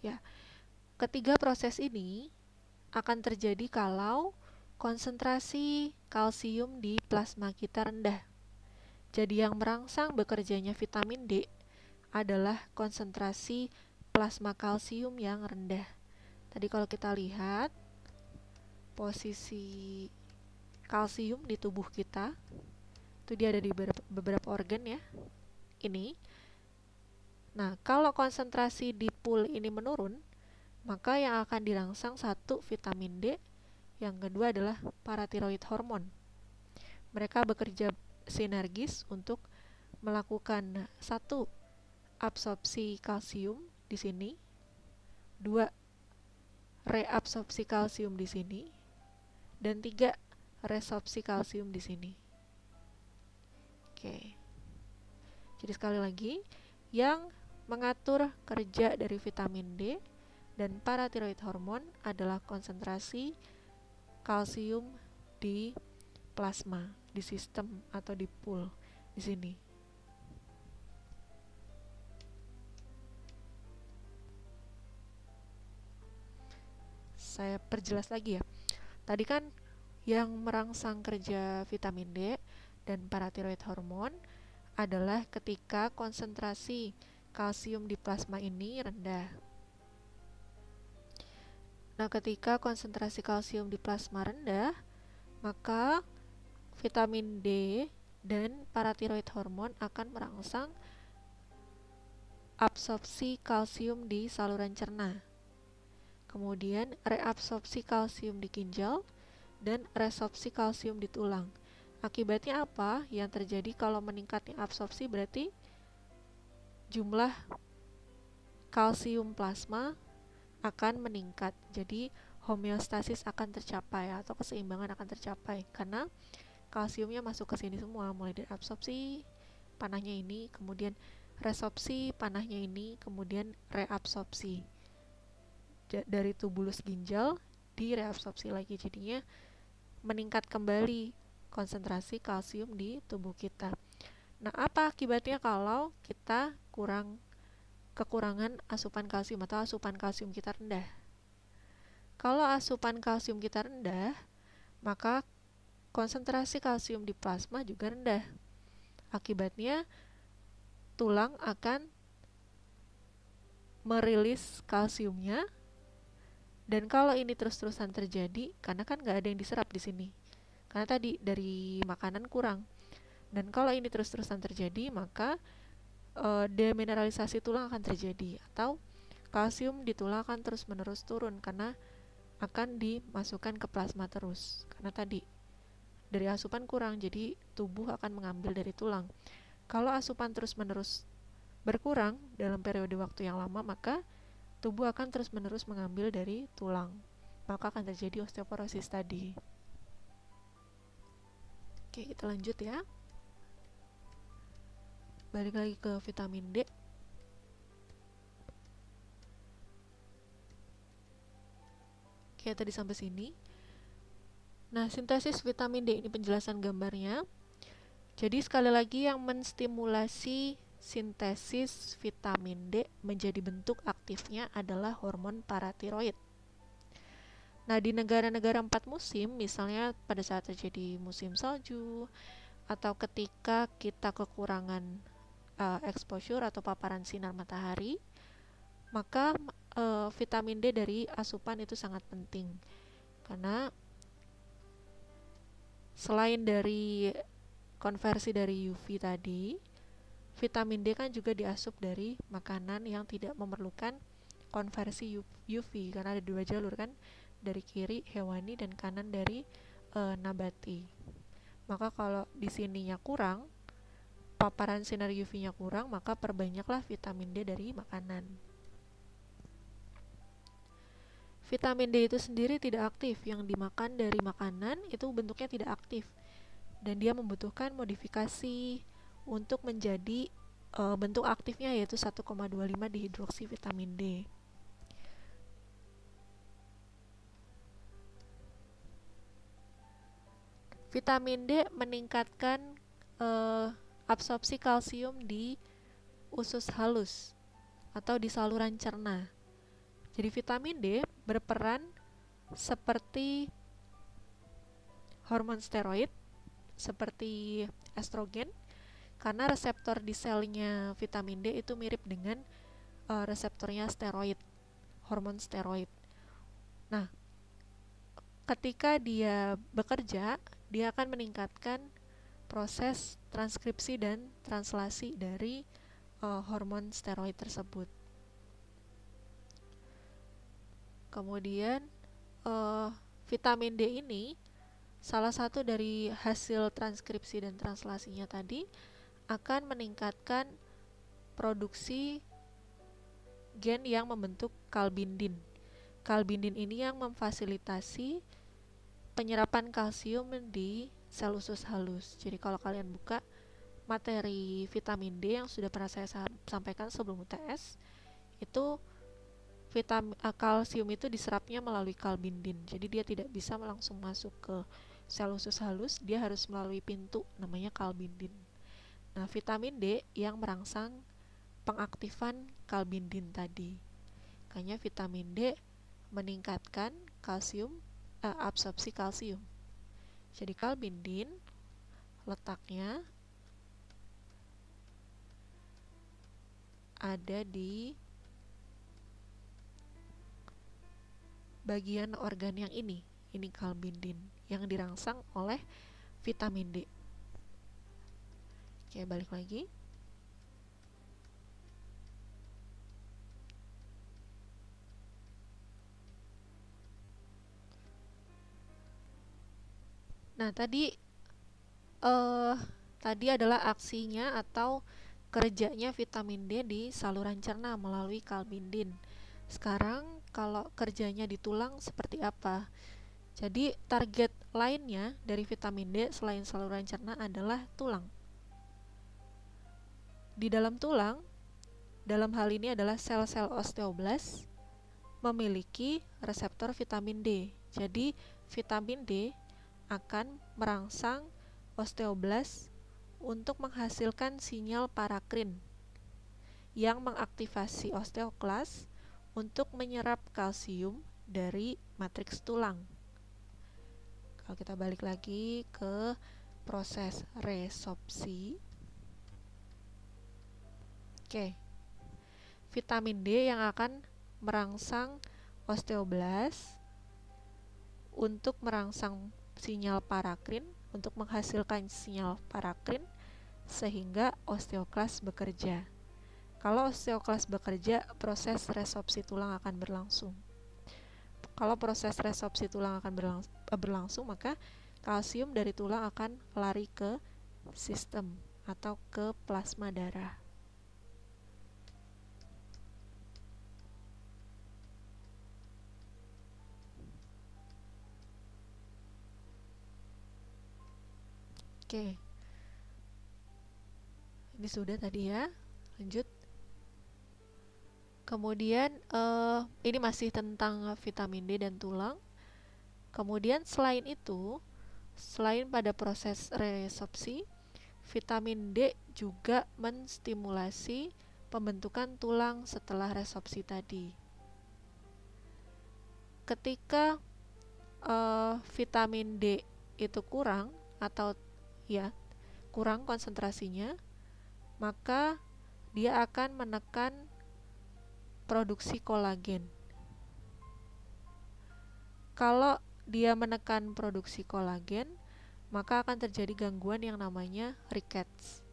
ya, ketiga proses ini akan terjadi kalau konsentrasi kalsium di plasma kita rendah. Jadi yang merangsang bekerjanya vitamin D adalah konsentrasi plasma kalsium yang rendah. Tadi kalau kita lihat posisi kalsium di tubuh kita itu dia ada di beberapa organ ya ini nah kalau konsentrasi di pool ini menurun maka yang akan dirangsang satu vitamin D yang kedua adalah paratiroid hormon mereka bekerja sinergis untuk melakukan satu absorpsi kalsium di sini dua reabsorpsi kalsium di sini dan tiga resorpsi kalsium di sini. Oke. Jadi sekali lagi, yang mengatur kerja dari vitamin D dan paratiroid hormon adalah konsentrasi kalsium di plasma, di sistem atau di pool di sini. Saya perjelas lagi ya. Tadi kan yang merangsang kerja vitamin D dan paratiroid hormon adalah ketika konsentrasi kalsium di plasma ini rendah. Nah, ketika konsentrasi kalsium di plasma rendah, maka vitamin D dan paratiroid hormon akan merangsang absorpsi kalsium di saluran cerna. Kemudian reabsorpsi kalsium di ginjal dan resorpsi kalsium di tulang. Akibatnya apa? Yang terjadi kalau meningkatnya absorpsi berarti jumlah kalsium plasma akan meningkat. Jadi homeostasis akan tercapai atau keseimbangan akan tercapai karena kalsiumnya masuk ke sini semua mulai dari absorpsi panahnya ini, kemudian resorpsi panahnya ini, kemudian reabsorpsi. dari tubulus ginjal direabsorpsi lagi jadinya meningkat kembali konsentrasi kalsium di tubuh kita. Nah, apa akibatnya kalau kita kurang kekurangan asupan kalsium atau asupan kalsium kita rendah? Kalau asupan kalsium kita rendah, maka konsentrasi kalsium di plasma juga rendah. Akibatnya tulang akan merilis kalsiumnya dan kalau ini terus-terusan terjadi, karena kan nggak ada yang diserap di sini, karena tadi dari makanan kurang. Dan kalau ini terus-terusan terjadi, maka e, demineralisasi tulang akan terjadi atau kalsium di tulang akan terus-menerus turun karena akan dimasukkan ke plasma terus. Karena tadi dari asupan kurang, jadi tubuh akan mengambil dari tulang. Kalau asupan terus-menerus berkurang dalam periode waktu yang lama, maka tubuh akan terus-menerus mengambil dari tulang, maka akan terjadi osteoporosis tadi. Oke, kita lanjut ya. Balik lagi ke vitamin D. Oke, tadi sampai sini. Nah, sintesis vitamin D ini penjelasan gambarnya. Jadi sekali lagi yang menstimulasi sintesis vitamin D menjadi bentuk aktifnya adalah hormon paratiroid. Nah, di negara-negara empat musim, misalnya pada saat terjadi musim salju atau ketika kita kekurangan uh, exposure atau paparan sinar matahari, maka uh, vitamin D dari asupan itu sangat penting. Karena selain dari konversi dari UV tadi, Vitamin D kan juga diasup dari makanan yang tidak memerlukan konversi UV karena ada dua jalur kan dari kiri hewani dan kanan dari e, nabati. Maka kalau di sininya kurang paparan sinar UV-nya kurang, maka perbanyaklah vitamin D dari makanan. Vitamin D itu sendiri tidak aktif, yang dimakan dari makanan itu bentuknya tidak aktif dan dia membutuhkan modifikasi untuk menjadi uh, bentuk aktifnya yaitu 1,25 dihidroksi vitamin D. Vitamin D meningkatkan uh, absorpsi kalsium di usus halus atau di saluran cerna. Jadi vitamin D berperan seperti hormon steroid seperti estrogen karena reseptor di selnya vitamin D itu mirip dengan uh, reseptornya steroid, hormon steroid. Nah, ketika dia bekerja, dia akan meningkatkan proses transkripsi dan translasi dari uh, hormon steroid tersebut. Kemudian uh, vitamin D ini salah satu dari hasil transkripsi dan translasinya tadi akan meningkatkan produksi gen yang membentuk kalbindin. Kalbindin ini yang memfasilitasi penyerapan kalsium di sel usus halus. Jadi kalau kalian buka materi vitamin D yang sudah pernah saya sampaikan sebelum UTS, itu vitamin eh, kalsium itu diserapnya melalui kalbindin. Jadi dia tidak bisa langsung masuk ke sel usus halus, dia harus melalui pintu namanya kalbindin. Nah, vitamin D yang merangsang pengaktifan kalbindin tadi. Makanya vitamin D meningkatkan kalsium eh, absorpsi kalsium. Jadi kalbindin letaknya ada di bagian organ yang ini, ini kalbindin yang dirangsang oleh vitamin D. Oke, balik lagi. Nah, tadi eh tadi adalah aksinya atau kerjanya vitamin D di saluran cerna melalui kalbindin. Sekarang kalau kerjanya di tulang seperti apa? Jadi target lainnya dari vitamin D selain saluran cerna adalah tulang. Di dalam tulang, dalam hal ini adalah sel-sel osteoblas, memiliki reseptor vitamin D. Jadi, vitamin D akan merangsang osteoblas untuk menghasilkan sinyal parakrin yang mengaktifasi osteoklas untuk menyerap kalsium dari matriks tulang. Kalau kita balik lagi ke proses resorpsi, Oke. Vitamin D yang akan merangsang osteoblas untuk merangsang sinyal parakrin untuk menghasilkan sinyal parakrin sehingga osteoklas bekerja. Kalau osteoklas bekerja, proses resorpsi tulang akan berlangsung. Kalau proses resorpsi tulang akan berlangs eh, berlangsung, maka kalsium dari tulang akan lari ke sistem atau ke plasma darah. Oke. Ini sudah tadi ya. Lanjut. Kemudian uh, ini masih tentang vitamin D dan tulang. Kemudian selain itu, selain pada proses resorpsi, vitamin D juga menstimulasi pembentukan tulang setelah resorpsi tadi. Ketika uh, vitamin D itu kurang atau ya kurang konsentrasinya, maka dia akan menekan produksi kolagen. Kalau dia menekan produksi kolagen, maka akan terjadi gangguan yang namanya rickets.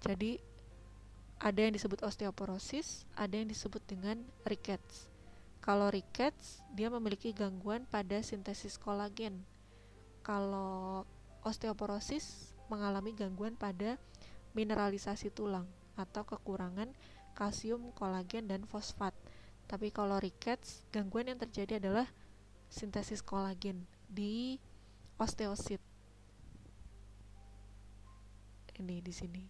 Jadi ada yang disebut osteoporosis, ada yang disebut dengan rickets. Kalau rickets, dia memiliki gangguan pada sintesis kolagen. Kalau osteoporosis mengalami gangguan pada mineralisasi tulang atau kekurangan kalsium, kolagen, dan fosfat. Tapi kalau rickets, gangguan yang terjadi adalah sintesis kolagen di osteosit. Ini di sini.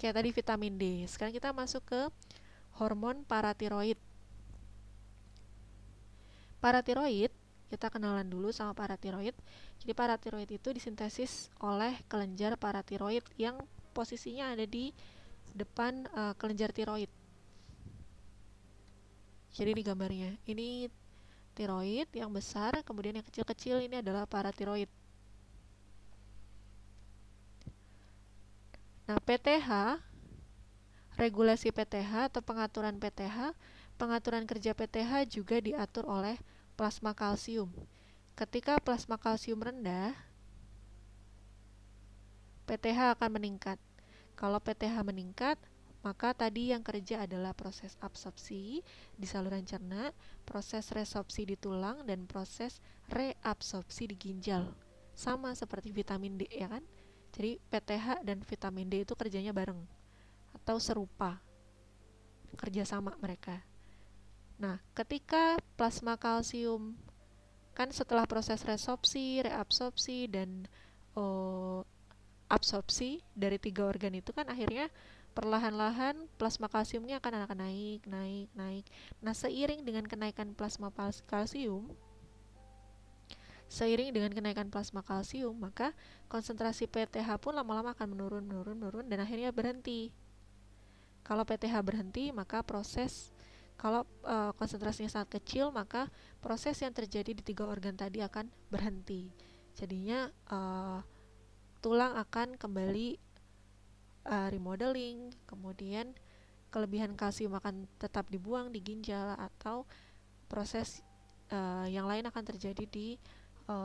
Kayak tadi vitamin D. Sekarang kita masuk ke hormon paratiroid. Paratiroid kita kenalan dulu sama paratiroid. Jadi paratiroid itu disintesis oleh kelenjar paratiroid yang posisinya ada di depan uh, kelenjar tiroid. Jadi ini gambarnya. Ini tiroid yang besar, kemudian yang kecil-kecil ini adalah paratiroid. Nah, PTH regulasi PTH atau pengaturan PTH, pengaturan kerja PTH juga diatur oleh plasma kalsium. Ketika plasma kalsium rendah, PTH akan meningkat. Kalau PTH meningkat, maka tadi yang kerja adalah proses absorpsi di saluran cerna, proses resorpsi di tulang, dan proses reabsorpsi di ginjal. Sama seperti vitamin D ya kan? Jadi PTH dan vitamin D itu kerjanya bareng atau serupa kerjasama mereka. Nah, ketika plasma kalsium kan setelah proses resorpsi, reabsorpsi dan oh, absorpsi dari tiga organ itu kan akhirnya perlahan-lahan plasma kalsiumnya akan akan naik, naik, naik. Nah, seiring dengan kenaikan plasma kalsium, seiring dengan kenaikan plasma kalsium, maka konsentrasi PTH pun lama-lama akan menurun, menurun, menurun dan akhirnya berhenti. Kalau PTH berhenti, maka proses kalau e, konsentrasinya sangat kecil, maka proses yang terjadi di tiga organ tadi akan berhenti. Jadinya e, tulang akan kembali e, remodeling, kemudian kelebihan kalsium akan tetap dibuang di ginjal atau proses e, yang lain akan terjadi di e,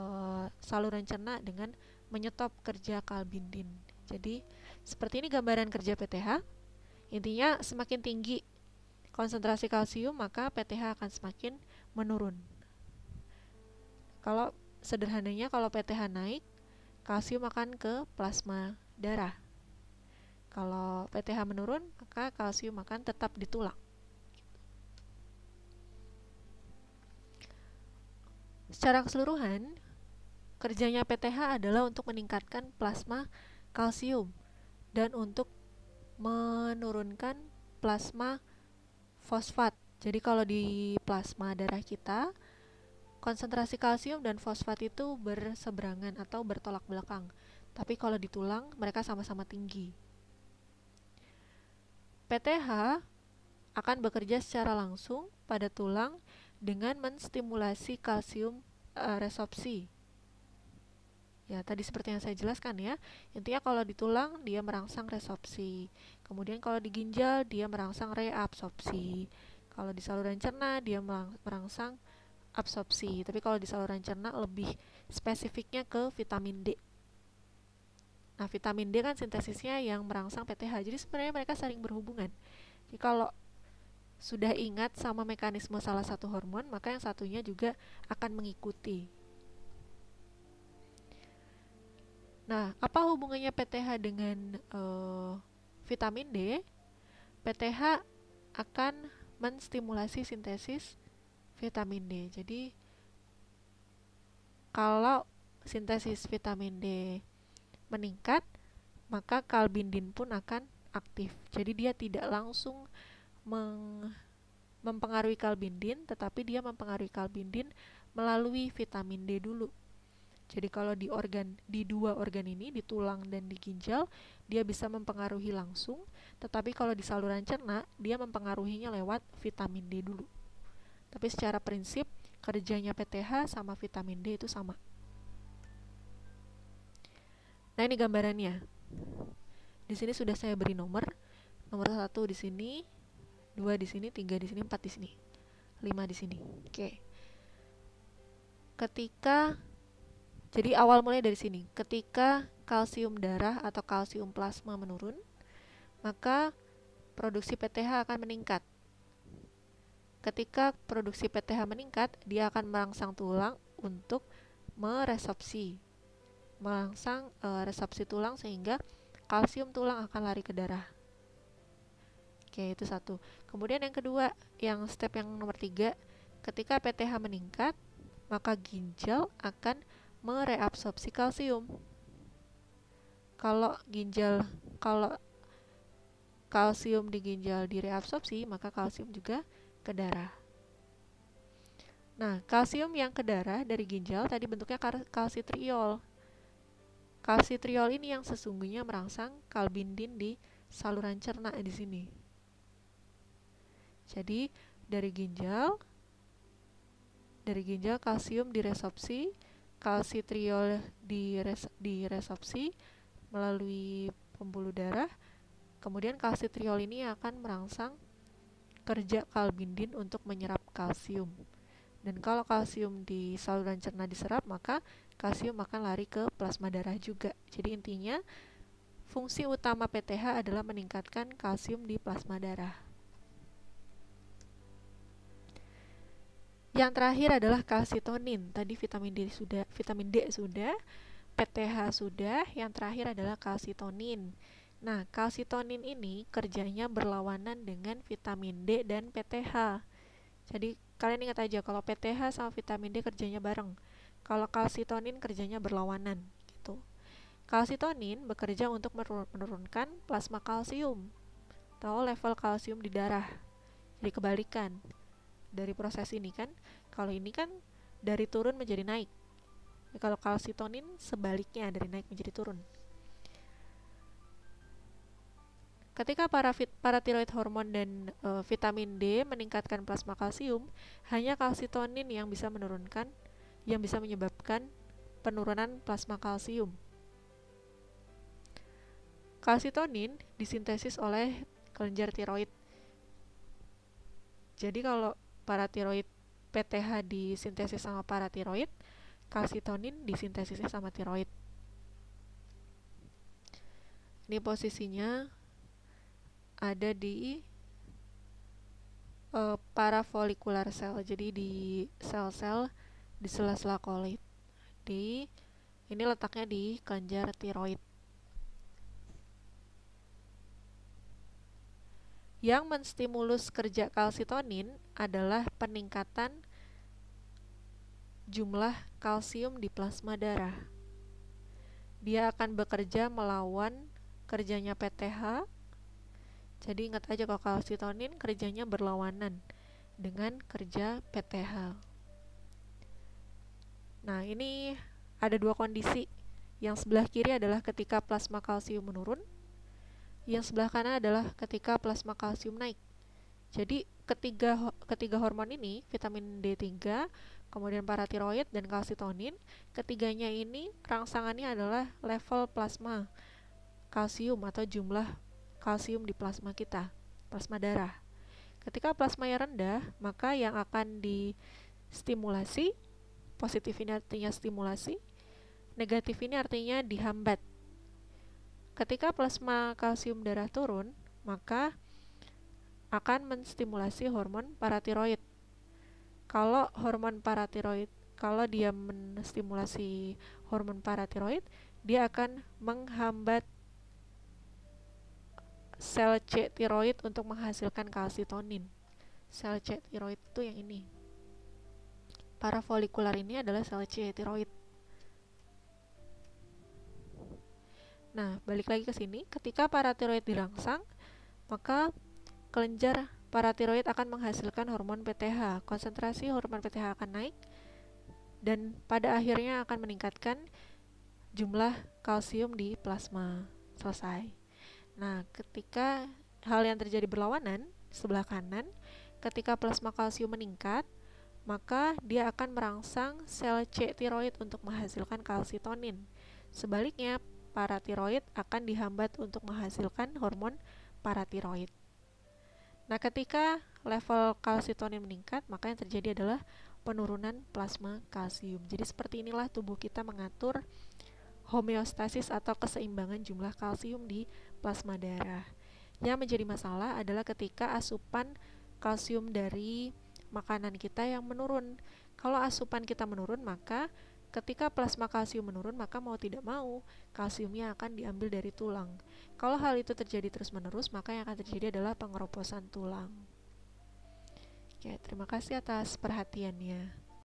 saluran cerna dengan menyetop kerja kalbindin. Jadi, seperti ini gambaran kerja PTH. Intinya semakin tinggi konsentrasi kalsium maka PTH akan semakin menurun. Kalau sederhananya kalau PTH naik, kalsium akan ke plasma darah. Kalau PTH menurun, maka kalsium akan tetap di tulang. Secara keseluruhan, kerjanya PTH adalah untuk meningkatkan plasma kalsium dan untuk menurunkan plasma fosfat. Jadi kalau di plasma darah kita konsentrasi kalsium dan fosfat itu berseberangan atau bertolak belakang. Tapi kalau di tulang mereka sama-sama tinggi. PTH akan bekerja secara langsung pada tulang dengan menstimulasi kalsium e, resorpsi Ya, tadi seperti yang saya jelaskan ya. Intinya kalau di tulang dia merangsang resorpsi. Kemudian kalau di ginjal dia merangsang reabsorpsi. Kalau di saluran cerna dia merangsang absorpsi. Tapi kalau di saluran cerna lebih spesifiknya ke vitamin D. Nah, vitamin D kan sintesisnya yang merangsang PTH. Jadi sebenarnya mereka sering berhubungan. Jadi kalau sudah ingat sama mekanisme salah satu hormon, maka yang satunya juga akan mengikuti Nah, apa hubungannya PTH dengan uh, vitamin D? PTH akan menstimulasi sintesis vitamin D. Jadi kalau sintesis vitamin D meningkat, maka kalbindin pun akan aktif. Jadi dia tidak langsung meng mempengaruhi kalbindin, tetapi dia mempengaruhi kalbindin melalui vitamin D dulu. Jadi kalau di organ di dua organ ini di tulang dan di ginjal dia bisa mempengaruhi langsung, tetapi kalau di saluran cerna dia mempengaruhinya lewat vitamin D dulu. Tapi secara prinsip kerjanya PTH sama vitamin D itu sama. Nah, ini gambarannya. Di sini sudah saya beri nomor. Nomor satu di sini, dua di sini, tiga di sini, empat di sini, lima di sini. Oke. Ketika jadi awal mulai dari sini. Ketika kalsium darah atau kalsium plasma menurun, maka produksi PTH akan meningkat. Ketika produksi PTH meningkat, dia akan merangsang tulang untuk meresopsi. Merangsang e, eh, resopsi tulang sehingga kalsium tulang akan lari ke darah. Oke, itu satu. Kemudian yang kedua, yang step yang nomor tiga, ketika PTH meningkat, maka ginjal akan mereabsorpsi kalsium. Kalau ginjal kalau kalsium di ginjal direabsorpsi, maka kalsium juga ke darah. Nah, kalsium yang ke darah dari ginjal tadi bentuknya kalsitriol. Kalsitriol ini yang sesungguhnya merangsang kalbindin di saluran cerna di sini. Jadi, dari ginjal dari ginjal kalsium diresorpsi kalsitriol di diresorpsi melalui pembuluh darah. Kemudian kalsitriol ini akan merangsang kerja kalbindin untuk menyerap kalsium. Dan kalau kalsium di saluran cerna diserap, maka kalsium akan lari ke plasma darah juga. Jadi intinya fungsi utama PTH adalah meningkatkan kalsium di plasma darah. Yang terakhir adalah kalsitonin. Tadi vitamin D sudah, vitamin D sudah, PTH sudah, yang terakhir adalah kalsitonin. Nah, kalsitonin ini kerjanya berlawanan dengan vitamin D dan PTH. Jadi, kalian ingat aja kalau PTH sama vitamin D kerjanya bareng. Kalau kalsitonin kerjanya berlawanan gitu. Kalsitonin bekerja untuk menurunkan plasma kalsium atau level kalsium di darah. Jadi kebalikan dari proses ini kan kalau ini kan dari turun menjadi naik ya, kalau kalsitonin sebaliknya dari naik menjadi turun ketika para paratiroid hormon dan e, vitamin D meningkatkan plasma kalsium hanya kalsitonin yang bisa menurunkan yang bisa menyebabkan penurunan plasma kalsium kalsitonin disintesis oleh kelenjar tiroid jadi kalau paratiroid PTH disintesis sama paratiroid, kalsitonin disintesis sama tiroid. Ini posisinya ada di e, parafolikular cell, jadi di sel-sel di sela-sela kolit. Di ini letaknya di kelenjar tiroid. Yang menstimulus kerja kalsitonin adalah peningkatan jumlah kalsium di plasma darah. Dia akan bekerja melawan kerjanya PTH. Jadi ingat aja kalau kalsitonin kerjanya berlawanan dengan kerja PTH. Nah, ini ada dua kondisi. Yang sebelah kiri adalah ketika plasma kalsium menurun, yang sebelah kanan adalah ketika plasma kalsium naik. Jadi ketiga ketiga hormon ini, vitamin D3, kemudian paratiroid dan kalsitonin, ketiganya ini rangsangannya adalah level plasma kalsium atau jumlah kalsium di plasma kita, plasma darah. Ketika plasma yang rendah, maka yang akan distimulasi positif ini artinya stimulasi, negatif ini artinya dihambat Ketika plasma kalsium darah turun, maka akan menstimulasi hormon paratiroid. Kalau hormon paratiroid, kalau dia menstimulasi hormon paratiroid, dia akan menghambat sel C tiroid untuk menghasilkan kalsitonin. Sel C tiroid itu yang ini. Para folikular ini adalah sel C tiroid. Nah, balik lagi ke sini, ketika paratiroid dirangsang, maka kelenjar paratiroid akan menghasilkan hormon PTH. Konsentrasi hormon PTH akan naik dan pada akhirnya akan meningkatkan jumlah kalsium di plasma. Selesai. Nah, ketika hal yang terjadi berlawanan sebelah kanan, ketika plasma kalsium meningkat, maka dia akan merangsang sel C tiroid untuk menghasilkan kalsitonin. Sebaliknya, paratiroid akan dihambat untuk menghasilkan hormon paratiroid. Nah, ketika level kalsitonin meningkat, maka yang terjadi adalah penurunan plasma kalsium. Jadi seperti inilah tubuh kita mengatur homeostasis atau keseimbangan jumlah kalsium di plasma darah. Yang menjadi masalah adalah ketika asupan kalsium dari makanan kita yang menurun. Kalau asupan kita menurun, maka Ketika plasma kalsium menurun, maka mau tidak mau kalsiumnya akan diambil dari tulang. Kalau hal itu terjadi terus-menerus, maka yang akan terjadi adalah pengeroposan tulang. Oke, terima kasih atas perhatiannya.